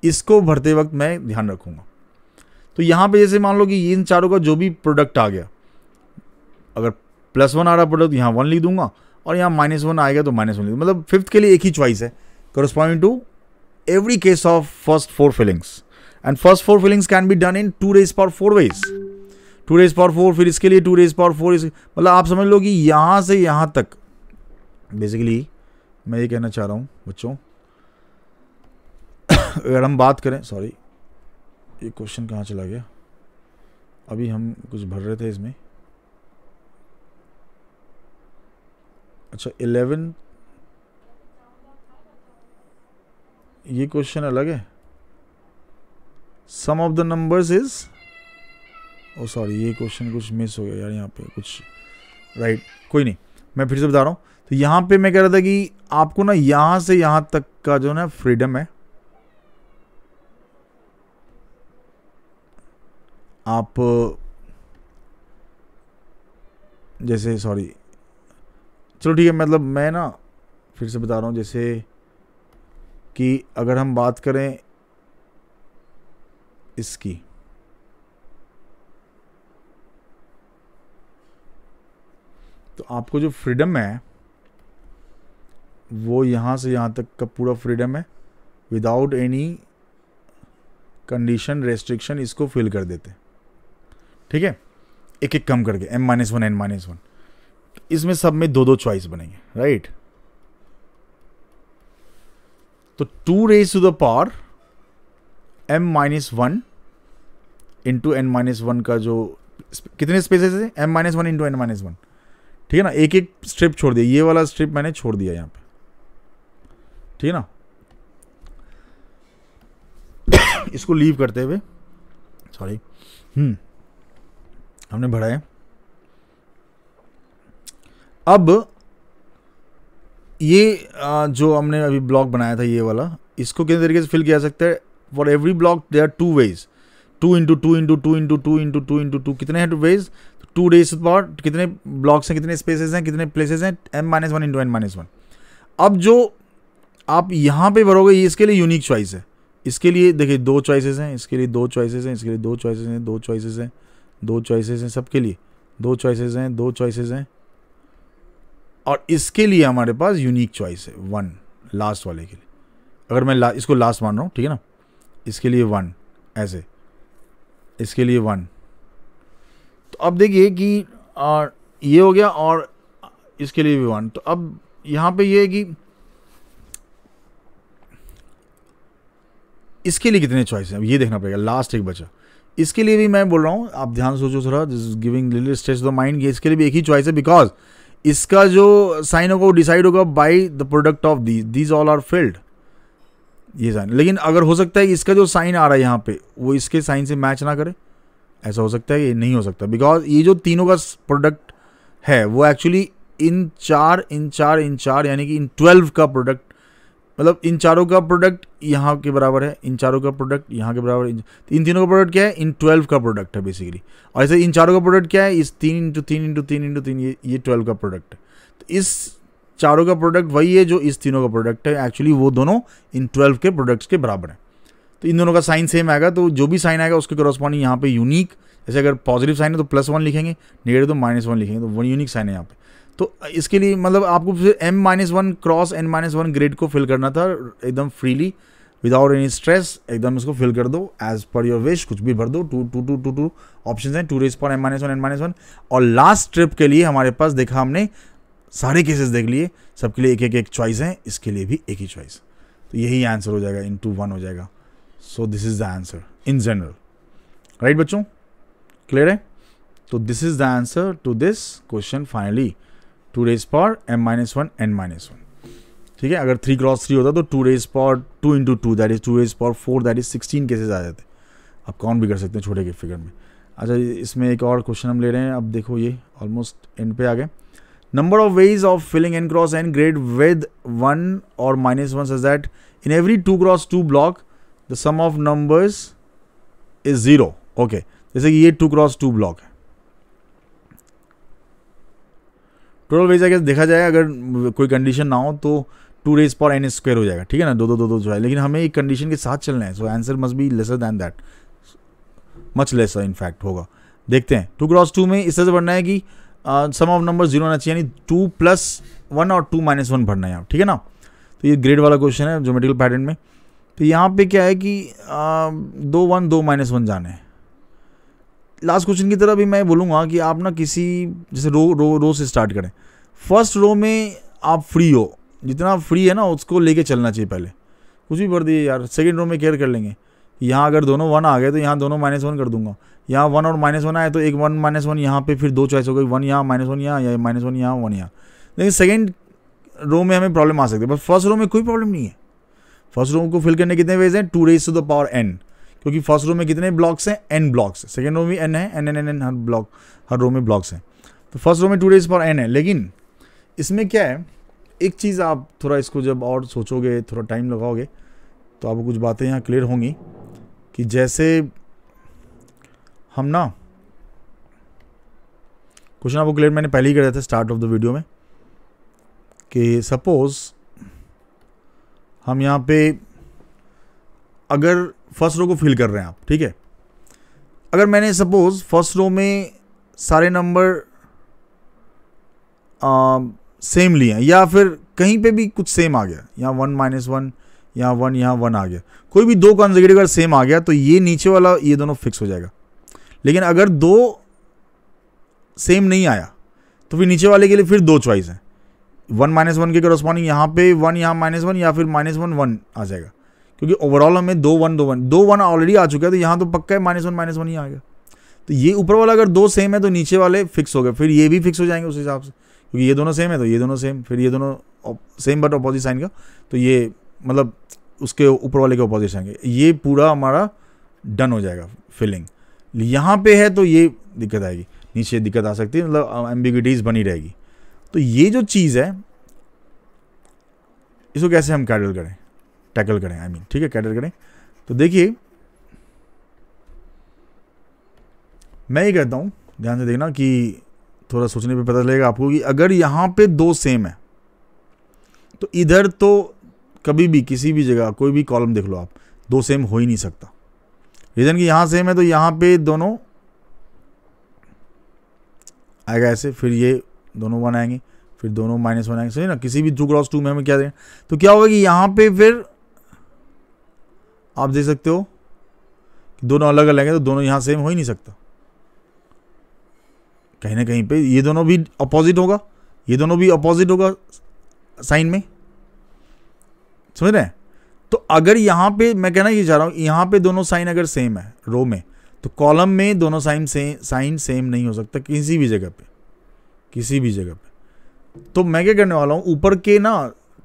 इसको भरते वक्त मैं ध्यान रखूँगा तो यहाँ पे जैसे मान लो कि इन चारों का जो भी प्रोडक्ट आ गया अगर प्लस वन आ रहा प्रोडक्ट यहाँ वन लिख दूंगा और यहाँ माइनस वन आएगा तो माइनस वन लिख मतलब फिफ्थ के लिए एक ही चॉइस है corresponding to every case of first four fillings and first four fillings can be done in two raise पर फोर वेज टू रेज पर फोर फिर इसके लिए टू रेज पर फोर मतलब आप समझ लो कि यहाँ से यहाँ तक बेसिकली मैं ये कहना चाह रहा हूँ बच्चों अगर हम बात करें सॉरी ये क्वेश्चन कहाँ चला गया अभी हम कुछ भर रहे थे इसमें अच्छा इलेवन ये क्वेश्चन अलग है sum of the numbers is oh sorry ये क्वेश्चन कुछ मिस हो गया यार यहाँ पे कुछ राइट right, कोई नहीं मैं फिर से बता रहा हूँ तो यहाँ पे मैं कह रहा था कि आपको ना यहाँ से यहाँ तक का जो ना फ्रीडम है आप जैसे सॉरी चलो ठीक है मतलब मैं ना फिर से बता रहा हूँ जैसे कि अगर हम बात करें इसकी तो आपको जो फ्रीडम है वो यहाँ से यहाँ तक का पूरा फ्रीडम है विदाउट एनी कंडीशन रेस्ट्रिक्शन इसको फिल कर देते हैं ठीक है एक एक कम करके M minus one N minus one इसमें सब में दो दो चॉइस बनेंगे राइट तो two raise to the power M minus one into N minus one का जो कितने स्पेसेस है M minus one into N minus one ठीक है ना एक एक स्ट्रिप छोड़ दिया ये वाला स्ट्रिप मैंने छोड़ दिया यहां पे ठीक है ना [coughs] इसको लीव करते हुए सॉरी हम्म हमने बढ़ाए अब ये जो हमने अभी ब्लॉक बनाया था ये वाला इसको किस तरीके से फिल किया जा सकता है for every block they are two ways two into two into two into two into two into two कितने हैं वेज टू डेज पर कितने ब्लॉक्स हैं कितने स्पेसेस हैं कितने प्लेसेस हैं M minus one into N minus one अब जो आप यहाँ पे भरोगे ये इसके लिए यूनिक चॉइस है इसके लिए देखिए दो चॉइसेस हैं इसके लिए दो चॉइसेस हैं इसके लिए दो चॉइसेस हैं दो चॉइसेस हैं दो चॉइसेस हैं सबके लिए दो चॉइसेस हैं दो चॉइसेस हैं और इसके लिए हमारे पास यूनिक चॉइस है वन लास्ट वाले के लिए अगर मैं ला, इसको लास्ट मान रहा हूँ ठीक है ना इसके लिए वन ऐसे इसके लिए वन तो अब देखिए कि आ, ये हो गया और इसके लिए भी वन तो अब यहाँ पे ये है कि इसके लिए कितने चॉइस हैं ये देखना पड़ेगा लास्ट एक बचा इसके लिए भी मैं बोल रहा हूँ आप ध्यान सोचो थोड़ा giving little stage the mind इसके लिए भी एक ही चॉइस है बिकॉज इसका जो साइन होगा वो डिसाइड होगा by the product of these these all are filled ये साइन लेकिन अगर हो सकता है इसका जो साइन आ रहा है यहाँ पे वो इसके साइन से मैच ना करे ऐसा हो सकता है ये नहीं हो सकता बिकॉज ये जो तीनों का प्रोडक्ट है वो एक्चुअली इन चार इन चार इन चार यानी कि इन ट्वेल्व का प्रोडक्ट मतलब इन चारों का प्रोडक्ट यहाँ के बराबर है इन चारों का प्रोडक्ट यहाँ के बराबर इन, तो इन तीनों का प्रोडक्ट क्या है इन ट्वेल्व का प्रोडक्ट है बेसिकली और ऐसे इन चारों का प्रोडक्ट क्या है इस तीन इंटू तीन इंटू तीन इंटू तीन ये ये ट्वेल्व का प्रोडक्ट है तो इस चारों का प्रोडक्ट वही है जो इस तीनों का प्रोडक्ट है एक्चुअली वो दोनों इन ट्वेल्व के प्रोडक्ट्स के बराबर हैं तो इन दोनों का साइन सेम आएगा तो जो भी साइन आएगा उसके कॉरस्पॉन्डिंग यहाँ पे यूनिक जैसे अगर पॉजिटिव साइन है तो प्लस वन लिखेंगे नेगेटिव तो माइनस वन लिखेंगे तो वन यूनिक साइन है यहाँ पे तो इसके लिए मतलब आपको फिर M minus one cross N minus one grade को फिल करना था एकदम फ्रीली विदाउट एनी स्ट्रेस एकदम इसको फिल कर दो एज पर योर विश कुछ भी भर दो two two two two two option हैं टू रेस पर M minus one N minus one और लास्ट ट्रिप के लिए हमारे पास देखा हमने सारे केसेस देख लिए सबके लिए एक एक एक चॉइस है इसके लिए भी एक ही चॉइस तो यही आंसर हो जाएगा इन टू वन हो जाएगा so this is the answer in general right बच्चों क्लियर है तो this is the answer to this question finally two raise power M minus one N minus one ठीक है अगर थ्री क्रॉस थ्री होता तो two raise power two into two that is two raise power four that is sixteen cases आ जाते आप count भी कर सकते हैं छोटे के फिगर में अच्छा इसमें एक और क्वेश्चन हम ले रहे हैं अब देखो ये ऑलमोस्ट एंड पे आ गए number of ways of filling N cross N grade with one और minus one such that in every two cross two block the sum of numbers is zero okay जैसे कि ये टू क्रॉस टू ब्लॉक है total ways अगर देखा जाए अगर कोई कंडीशन ना हो तो टू रेज पर एन स्क्वायर हो जाएगा ठीक है ना दो दो दो दो जो है लेकिन हमें एक कंडीशन के साथ चलना है so answer must be lesser than that much lesser in fact होगा देखते हैं टू क्रॉस टू में इस तरह से बढ़ना है कि सम ऑफ नंबर जीरो होना चाहिए यानी टू प्लस वन और टू माइनस वन भरना है आप ठीक है ना तो ये ग्रेड वाला क्वेश्चन है जोमेटिकल पैटर्न में तो यहाँ पे क्या है कि आ, uh, दो वन दो माइनस वन जाना है लास्ट क्वेश्चन की तरह भी मैं बोलूँगा कि आप ना किसी जैसे रो रो रो से स्टार्ट करें फर्स्ट रो में आप फ्री हो जितना फ्री है ना उसको लेके चलना चाहिए पहले कुछ भी भर दिए यार सेकेंड रो में केयर कर लेंगे यहाँ अगर दोनों वन आ गए तो यहाँ दोनों माइनस वन कर दूंगा यहाँ वन और माइनस वन आए तो एक वन माइनस वन यहाँ पे फिर दो चॉइस हो गई वन यहाँ माइनस वन यहाँ या माइनस वन यहाँ वन यहाँ लेकिन सेकेंड रो में हमें प्रॉब्लम आ सकती है बट फर्स्ट रो में कोई प्रॉब्लम नहीं है फर्स्ट रो को फिल करने कितने वेज हैं two raise to the power N क्योंकि फर्स्ट रो में कितने ब्लॉक्स हैं एन ब्लॉक्स सेकेंड रो में एन है एन एन एन एन हर ब्लॉक हर रो में ब्लॉक्स हैं तो फर्स्ट रो में टू डेज पर एन है लेकिन इसमें क्या है एक चीज़ आप थोड़ा इसको जब और सोचोगे थोड़ा टाइम लगाओगे तो आपको कुछ बातें यहाँ क्लियर होंगी कि जैसे हम ना क्वेश्चन आपको क्लियर मैंने पहले ही कर दिया था स्टार्ट ऑफ द वीडियो में कि सपोज़ हम यहाँ पे अगर फर्स्ट रो को फिल कर रहे हैं आप ठीक है अगर मैंने सपोज़ फर्स्ट रो में सारे नंबर सेम लिए हैं या फिर कहीं पे भी कुछ सेम आ गया यहाँ वन माइनस वन यहाँ वन यहाँ वन आ गया कोई भी दो कॉन्जिक्यूटिव अगर सेम आ गया तो ये नीचे वाला ये दोनों फिक्स हो जाएगा लेकिन अगर दो सेम नहीं आया तो फिर नीचे वाले के लिए फिर दो चॉइस हैं वन माइनस वन के करस्पॉन्डिंग यहाँ पे वन यहाँ माइनस वन या फिर माइनस वन वन आ जाएगा क्योंकि ओवरऑल हमें दो वन दो वन दो वन ऑलरेडी आ चुका है तो यहाँ तो पक्का है माइनस वन माइनस वन ही आ गया तो ये ऊपर वाला अगर दो सेम है तो नीचे वाले फिक्स हो गए फिर ये भी फिक्स हो जाएंगे उस हिसाब से क्योंकि ये दोनों सेम है तो ये दोनों सेम फिर ये दोनों सेम बट अपोजिट साइन का तो ये मतलब उसके ऊपर वाले के अपोजिट आएंगे ये पूरा हमारा डन हो जाएगा फिलिंग यहाँ पे है तो ये दिक्कत आएगी नीचे दिक्कत आ सकती है मतलब एम्बिगिटीज बनी रहेगी तो ये जो चीज़ है इसको कैसे हम कैडल करें टैकल करें आई I मीन mean, ठीक है कैटर करें तो देखिए मैं ये कहता हूँ ध्यान से देखना कि थोड़ा सोचने पे पता चलेगा आपको कि अगर यहाँ पे दो सेम है तो इधर तो कभी भी किसी भी जगह कोई भी कॉलम देख लो आप दो सेम हो ही नहीं सकता रीज़न कि यहाँ सेम है तो यहाँ पे दोनों आएगा ऐसे फिर ये दोनों वन आएंगे फिर दोनों माइनस वन आएंगे सही ना किसी भी टू क्रॉस टू में हमें क्या देंगे तो क्या होगा कि यहाँ पे फिर आप देख सकते हो कि दोनों अलग अलग हैं तो दोनों यहाँ सेम हो ही नहीं सकता कहीं ना कहीं पे ये दोनों भी अपोजिट होगा ये दोनों भी अपोजिट होगा साइन में समझ रहे हैं तो अगर यहाँ पे मैं कहना ये चाह रहा हूँ यहाँ पे दोनों साइन अगर सेम है रो में तो कॉलम में दोनों साइन सेम साइन सेम नहीं हो सकता किसी भी जगह पे किसी भी जगह पे तो मैं क्या करने वाला हूँ ऊपर के ना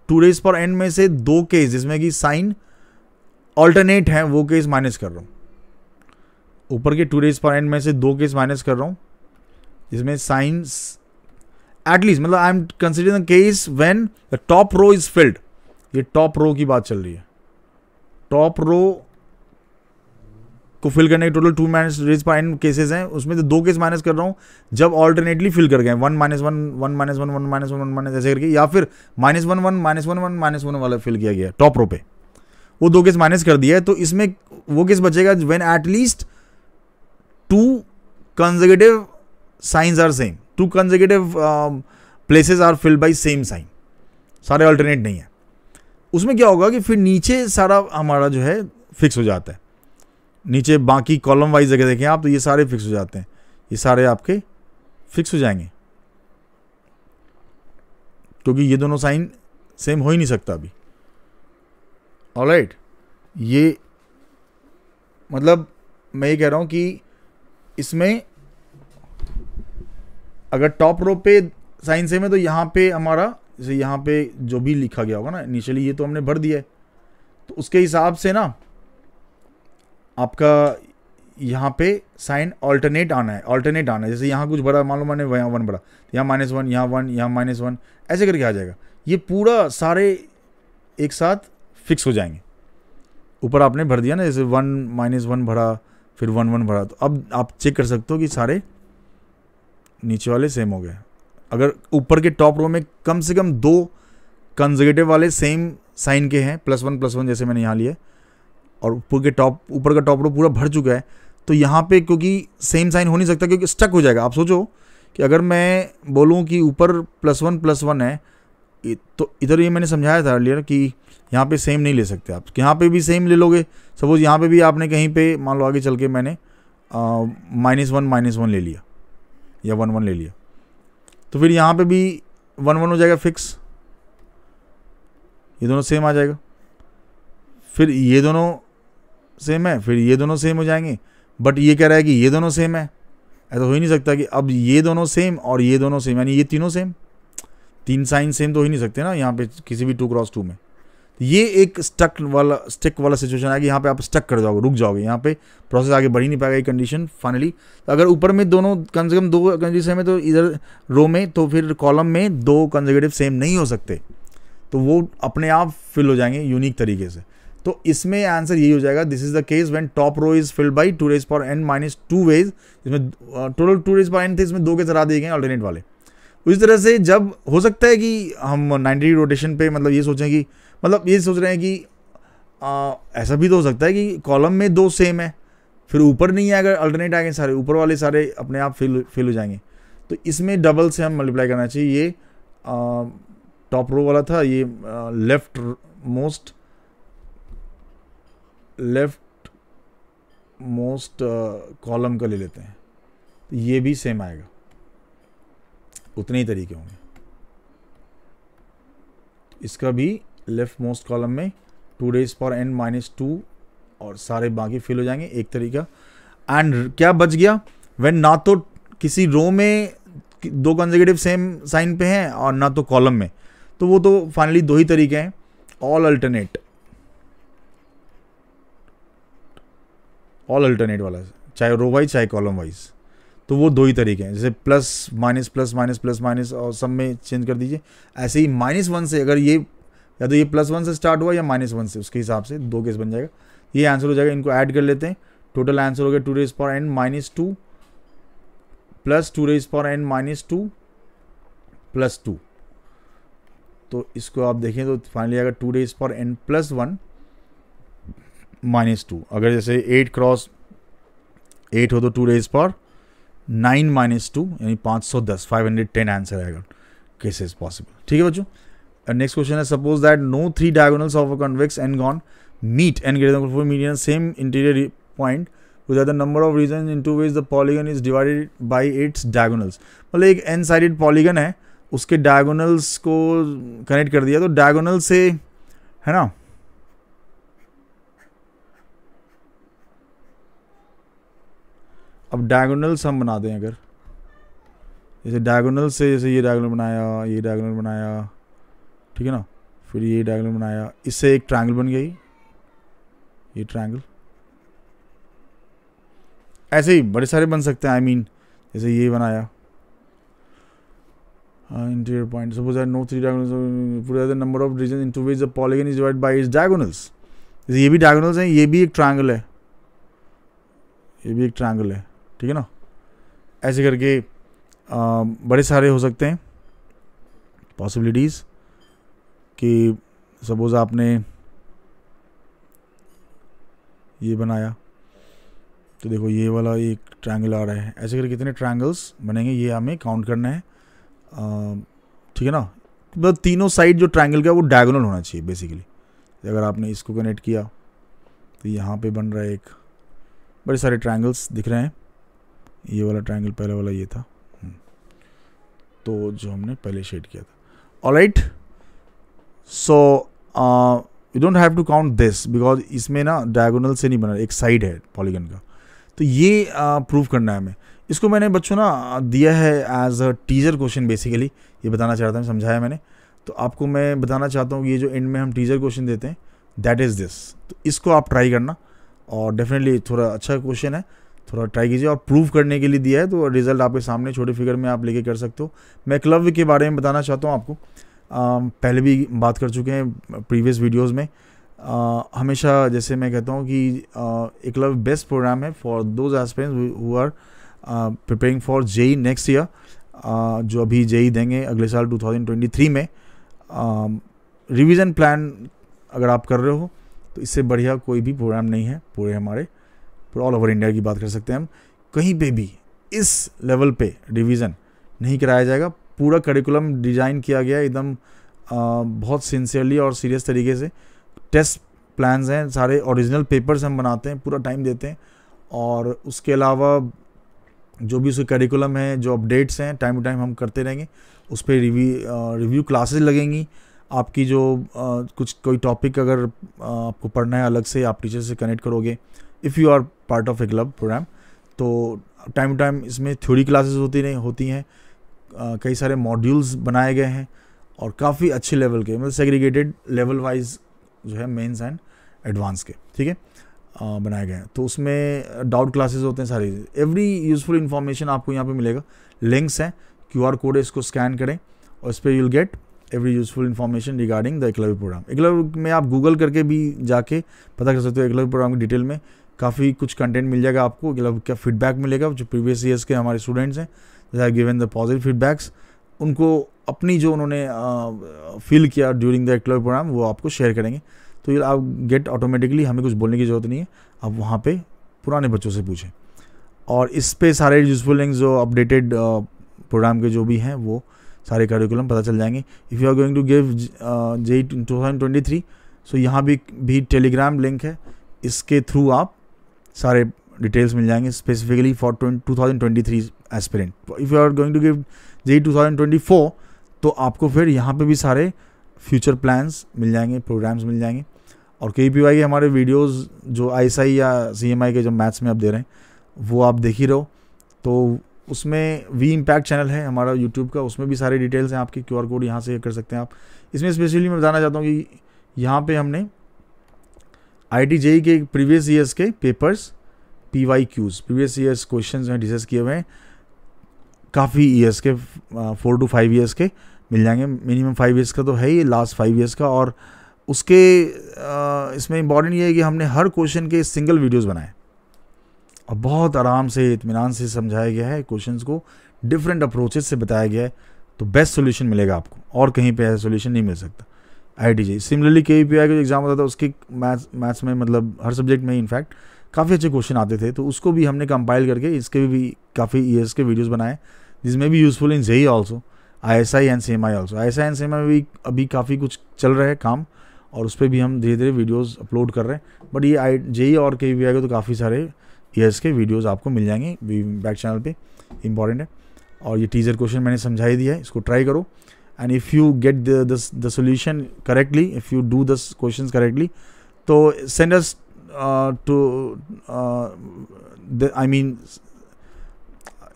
टू डेज पर एंड में से दो केस जिसमें कि साइन ऑल्टरनेट हैं वो केस माइनस कर रहा हूँ ऊपर के टू डेज पर एंड में से दो केस माइनस कर रहा हूँ जिसमें साइंस एटलीस्ट मतलब I am consider the case when the top row is filled ये टॉप रो की बात चल रही है टॉप रो को फिल करने के टोटल टू माइनस रेज पर एन केसेज हैं उसमें से दो केस माइनस कर रहा हूँ जब ऑल्टरनेटली फिल कर गए one minus one one minus one one minus one one minus ऐसे करके या फिर minus one one minus one one minus one वाला फिल किया गया टॉप रो पे वो दो केस माइनस कर दिया है तो इसमें वो केस बचेगा when at least two consecutive signs are same two consecutive places are filled by same sign सारे अल्टरनेट नहीं है उसमें क्या होगा कि फिर नीचे सारा हमारा जो है फिक्स हो जाता है नीचे बाकी कॉलम वाइज अगर देखें आप तो ये सारे फिक्स हो जाते हैं ये सारे आपके फिक्स हो जाएंगे क्योंकि ये दोनों साइन सेम हो ही नहीं सकता अभी ऑल राइट ये मतलब मैं ये कह रहा हूँ कि इसमें अगर टॉप रो पे साइंस में तो यहाँ पे हमारा जैसे यहाँ पे जो भी लिखा गया होगा ना इनिशियली ये तो हमने भर दिया है तो उसके हिसाब से ना आपका यहाँ पे साइन ऑल्टरनेट आना है ऑल्टरनेट आना है जैसे यहाँ कुछ बड़ा मान लो मैंने यहाँ वन भरा तो यहाँ माइनस वन यहाँ वन यहाँ माइनस वन ऐसे करके आ जाएगा ये पूरा सारे एक साथ फिक्स हो जाएंगे ऊपर आपने भर दिया ना जैसे वन माइनस वन भरा फिर वन वन भरा तो अब आप चेक कर सकते हो कि सारे नीचे वाले सेम हो गए अगर ऊपर के टॉप रो में कम से कम दो कंजर्वेटिव वाले सेम साइन के हैं प्लस वन प्लस वन जैसे मैंने यहाँ लिए और ऊपर के टॉप ऊपर का टॉप रो पूरा भर चुका है तो यहाँ पे क्योंकि सेम साइन हो नहीं सकता क्योंकि स्टक हो जाएगा आप सोचो कि अगर मैं बोलूँ कि ऊपर प्लस वन प्लस वन है तो इधर ये मैंने समझाया था अर्लियर कि यहाँ पे सेम नहीं ले सकते आप यहाँ पे भी सेम ले लोगे सपोज़ यहाँ पे भी आपने कहीं पे मान लो आगे चल के मैंने माइनस वन माइनस वन ले लिया या वन वन ले लिया तो फिर यहाँ पे भी वन वन हो जाएगा फिक्स ये दोनों सेम आ जाएगा फिर ये दोनों सेम है फिर ये दोनों सेम हो जाएंगे बट ये कह रहा है कि ये दोनों सेम है ऐसा हो ही नहीं सकता कि अब ये दोनों सेम और ये दोनों सेम यानी ये तीनों सेम तीन साइन सेम तो हो ही नहीं सकते ना यहाँ पे किसी भी टू क्रॉस टू में ये एक स्टक वाला स्टिक वाला सिचुएशन आएगी यहाँ पे आप स्टक कर जाओगे रुक जाओगे यहाँ पे प्रोसेस आगे बढ़ ही नहीं पाएगा ये कंडीशन फाइनली तो अगर ऊपर में दोनों कम से कम दो कंडीशन में तो इधर रो में तो फिर कॉलम में दो कंजर्वेटिव सेम नहीं हो सकते तो वो अपने आप फिल हो जाएंगे यूनिक तरीके से तो इसमें आंसर यही हो जाएगा this is the case when top row is filled by two raise पर एन माइनस टू वेज इसमें टोटल टू रेज पर एन थे इसमें दो के जरा दिए गए ऑल्टरनेट वाले उसी तरह से जब हो सकता है कि हम नाइन्टी रोटेशन पे मतलब ये सोचें कि मतलब ये सोच रहे हैं कि आ, ऐसा भी तो हो सकता है कि कॉलम में दो सेम है फिर ऊपर नहीं है अगर अल्टरनेट आएंगे सारे ऊपर वाले सारे अपने आप फिल फिल हो जाएंगे तो इसमें डबल से हम मल्टीप्लाई करना चाहिए ये टॉप रो वाला था ये आ, left most left most column का ले लेते हैं तो ये भी सेम आएगा उतने ही तरीके होंगे इसका भी लेफ्ट मोस्ट कॉलम में टू डेज पर एन माइनस टू और सारे बाकी फिल हो जाएंगे एक तरीका एंड क्या बच गया वेन ना तो किसी रो में दो कंजर्गेटिव सेम साइन पे हैं और ना तो कॉलम में तो वो तो फाइनली दो ही तरीके हैं ऑल अल्टरनेट ऑल अल्टरनेट वाला चाहे रो वाइज चाहे कॉलम वाइज तो वो दो ही तरीके हैं जैसे plus minus plus minus plus minus और सब में चेंज कर दीजिए ऐसे ही माइनस वन से अगर ये या तो ये प्लस वन से स्टार्ट हुआ या माइनस वन से उसके हिसाब से दो केस बन जाएगा ये आंसर हो जाएगा इनको ऐड कर लेते हैं टोटल आंसर हो गया two raise power n minus two plus two raise power n minus two plus two तो इसको आप देखें तो फाइनली आएगा two raise power n plus one minus two अगर जैसे एट क्रॉस एट हो तो two raise power nine minus two यानी पाँच सौ दस फाइव हंड्रेड टेन आंसर आएगा इज पॉसिबल ठीक है बच्चों next question is suppose that no three diagonals of a convex n-gon meet n greater than 4 median same interior point without the number of regions into which the polygon is divided by its diagonals मतलब एक n sided polygon है उसके diagonals को connect कर दिया तो diagonal से है ना अब डायगोनल्स हम बना दें अगर जैसे डायगोनल से जैसे ये डायगोनल बनाया ये डायगोनल बनाया ठीक है ना फिर ये डायगनल बनाया इससे एक ट्रायंगल बन गई ये ट्रायंगल ऐसे ही बड़े सारे बन सकते हैं आई I मीन mean, जैसे ये बनाया interior point suppose no three diagonals the number of region to which the polygon is divide by its diagonals ये भी डायगोनल्स हैं ये भी एक ट्रायंगल है ये भी एक ट्रायंगल है ठीक है ना ऐसे करके आ, बड़े सारे हो सकते हैं पॉसिबिलिटीज़ कि सपोज़ आपने ये बनाया तो देखो ये वाला एक ट्रायंगल आ रहा है ऐसे करके कितने ट्रायंगल्स बनेंगे ये हमें काउंट करना है ठीक है ना मतलब तीनों साइड जो ट्रायंगल का वो डायगोनल होना चाहिए बेसिकली अगर आपने इसको कनेक्ट किया तो यहाँ पे बन रहा है एक बड़े सारे ट्रायंगल्स दिख रहे हैं ये वाला ट्रायंगल पहले वाला ये था हम्म, तो जो हमने पहले शेड किया था alright so you don't have to count this because इसमें ना डायगोनल से नहीं बना एक साइड है पॉलीगन का तो ये प्रूव uh, करना है हमें इसको मैंने बच्चों ना uh, दिया है as a teaser question basically ये बताना चाहता हूँ समझाया मैंने तो आपको मैं बताना चाहता हूँ कि ये जो एंड में हम टीजर क्वेश्चन देते हैं दैट इज़ दिस तो इसको आप ट्राई करना और डेफिनेटली थोड़ा अच्छा क्वेश्चन है थोड़ा ट्राई कीजिए और प्रूव करने के लिए दिया है तो रिजल्ट आपके सामने छोटे फिगर में आप लेके कर सकते हो मैं क्लब के बारे में बताना चाहता हूँ आपको Um, पहले भी बात कर चुके हैं प्रीवियस वीडियोस में आ, uh, हमेशा जैसे मैं कहता हूँ कि uh, Eklavya best program है for those aspirants who are preparing for JEE next year जो अभी जेई e देंगे अगले साल 2023 में रिवीजन um, प्लान अगर आप कर रहे हो तो इससे बढ़िया कोई भी प्रोग्राम नहीं है पूरे हमारे पूरे ऑल ओवर इंडिया की बात कर सकते हैं हम कहीं पे भी इस लेवल पे रिवीजन नहीं कराया जाएगा पूरा करिकुलम डिज़ाइन किया गया एकदम बहुत सिंसियरली और सीरियस तरीके से टेस्ट प्लान्स हैं सारे ओरिजिनल पेपर्स हम बनाते हैं पूरा टाइम देते हैं और उसके अलावा जो भी उसके करिकुलम है जो अपडेट्स हैं टाइम टू टाइम हम करते रहेंगे उस पर रिव्यू रिव्यू क्लासेस लगेंगी आपकी जो आ, कुछ कोई टॉपिक अगर आ, आपको पढ़ना है अलग से आप टीचर से कनेक्ट करोगे if you are part of a club program तो टाइम टू टाइम इसमें थ्योरी क्लासेस होती नहीं होती हैं कई सारे मॉड्यूल्स बनाए गए हैं और काफ़ी अच्छे लेवल के मतलब सेग्रीगेटेड लेवल वाइज जो है मेंस एंड एडवांस के ठीक है बनाए गए हैं तो उसमें डाउट क्लासेस होते हैं सारी एवरी यूज़फुल इन्फॉर्मेशन आपको यहाँ पे मिलेगा लिंक्स हैं क्यू आर कोड है इसको स्कैन करें और इस पर you'll get every useful information regarding the Eklavya program Eklavya में आप गूगल करके भी जाके पता कर सकते हो एकलव्य प्रोग्राम की डिटेल में काफ़ी कुछ कंटेंट मिल जाएगा आपको एकलव्य का फीडबैक मिलेगा जो प्रीवियस ईयर्स के हमारे स्टूडेंट्स हैं have given the positive feedbacks उनको अपनी जो उन्होंने फील किया ड्यूरिंग द एक्लोर प्रोग्राम वो आपको शेयर करेंगे तो ये आप गेट ऑटोमेटिकली हमें कुछ बोलने की ज़रूरत नहीं है आप वहाँ पर पुराने बच्चों से पूछें और इस पे सारे यूजफुल लिंक्स जो अपडेटेड प्रोग्राम के जो भी हैं वो सारे करिकुलम पता चल जाएंगे if you are going to give JEE two thousand twenty three so यहाँ भी भी टेलीग्राम लिंक है इसके थ्रू आप सारे डिटेल्स मिल जाएंगे specifically for two thousand twenty three aspirant if you are going to give JEE two thousand twenty four तो आपको फिर यहाँ पे भी सारे फ्यूचर प्लान्स मिल जाएंगे प्रोग्राम्स मिल जाएंगे और के पी वाई के हमारे वीडियोस जो आई एस आई या सी एम आई के जो मैथ्स में आप दे रहे हैं वो आप देख ही रहो तो उसमें वी इम्पैक्ट चैनल है हमारा यूट्यूब का उसमें भी सारे डिटेल्स हैं आपके क्यू आर कोड यहाँ से कर सकते हैं आप इसमें स्पेशली मैं बताना चाहता हूँ कि यहाँ पे हमने आई टी जेई के प्रीवियस ईयर्स के papers P Y Qs previous years question में हैं डिस्कस किए हुए हैं काफ़ी ईयर्स के फोर टू फाइव ईयर्स के मिल जाएंगे मिनिमम फाइव ईयर्स का तो है ही लास्ट फाइव ईयर्स का और उसके आ, इसमें इम्पॉर्टेंट ये है कि हमने हर क्वेश्चन के सिंगल वीडियोस बनाए और बहुत आराम से इतमान से समझाया गया है क्वेश्चंस को डिफरेंट अप्रोचेज से बताया गया है तो बेस्ट सोल्यूशन मिलेगा आपको और कहीं पे ऐसा सोल्यूशन नहीं मिल सकता I T JEE similarly K P I का जो एग्ज़ाम होता था उसकी मैथ्स मैथ्स में मतलब हर सब्जेक्ट में इनफैक्ट काफ़ी अच्छे क्वेश्चन आते थे तो उसको भी हमने कंपाइल करके इसके भी काफ़ी ईयर्स के वीडियोज़ बनाए this may be useful in JEE also I S I and C M I also I S I and C M I भी अभी काफ़ी कुछ चल रहा है काम और उस पर भी हम धीरे धीरे वीडियोज़ अपलोड कर रहे हैं बट ये आई जेई e और के भी आई तो काफ़ी सारे ईयर्स के वीडियोज़ आपको मिल जाएंगे बैक चैनल पर इंपॉर्टेंट है और ये टीजर क्वेश्चन मैंने समझा ही दिया है इसको ट्राई करो and if you get the solution correctly if you do this question correctly तो सेंडस टू आई मीन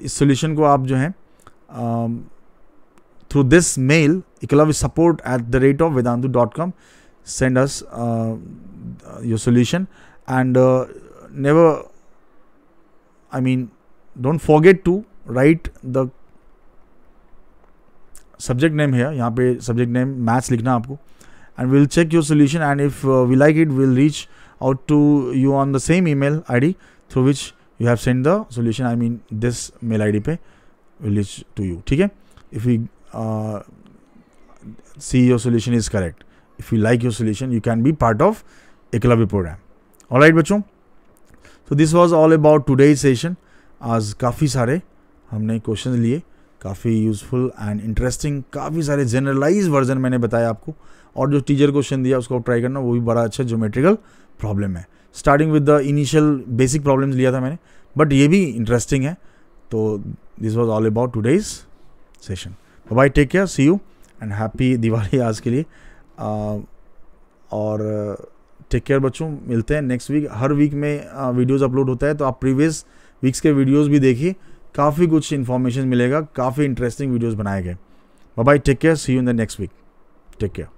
इस सोल्यूशन को आप जो है through this mail Eklavya support at the rate of Vedantu dot com send us your solution and never I mean don't forget to write the subject name है यहाँ पे subject name maths लिखना आपको and we'll check your solution and if we like it will reach out to you on the same email I D through which you have send the solution I mean this mail I D पे release to you ठीक है if you see your solution is correct if you like your solution you can be part of Eklavya program all right बच्चों तो this was all about today session आज काफ़ी सारे हमने question लिए काफ़ी यूज़फुल एंड इंटरेस्टिंग काफ़ी सारे जनरलाइज वर्जन मैंने बताया आपको और जो टीचर क्वेश्चन दिया उसको ट्राई करना वो भी बड़ा अच्छा जोमेट्रिकल प्रॉब्लम है starting with the initial basic problems लिया था मैंने बट ये भी इंटरेस्टिंग है तो this was all about today's session bye take care see you and happy Diwali आज के लिए uh, और टेक केयर बच्चों मिलते हैं नेक्स्ट वीक हर वीक में uh, अपलोड होता है तो आप प्रीवियस वीक्स के वीडियोज़ भी देखिए काफ़ी कुछ इन्फॉर्मेशन मिलेगा काफ़ी इंटरेस्टिंग वीडियोज़ बनाए गए bye take care see you in the next week take care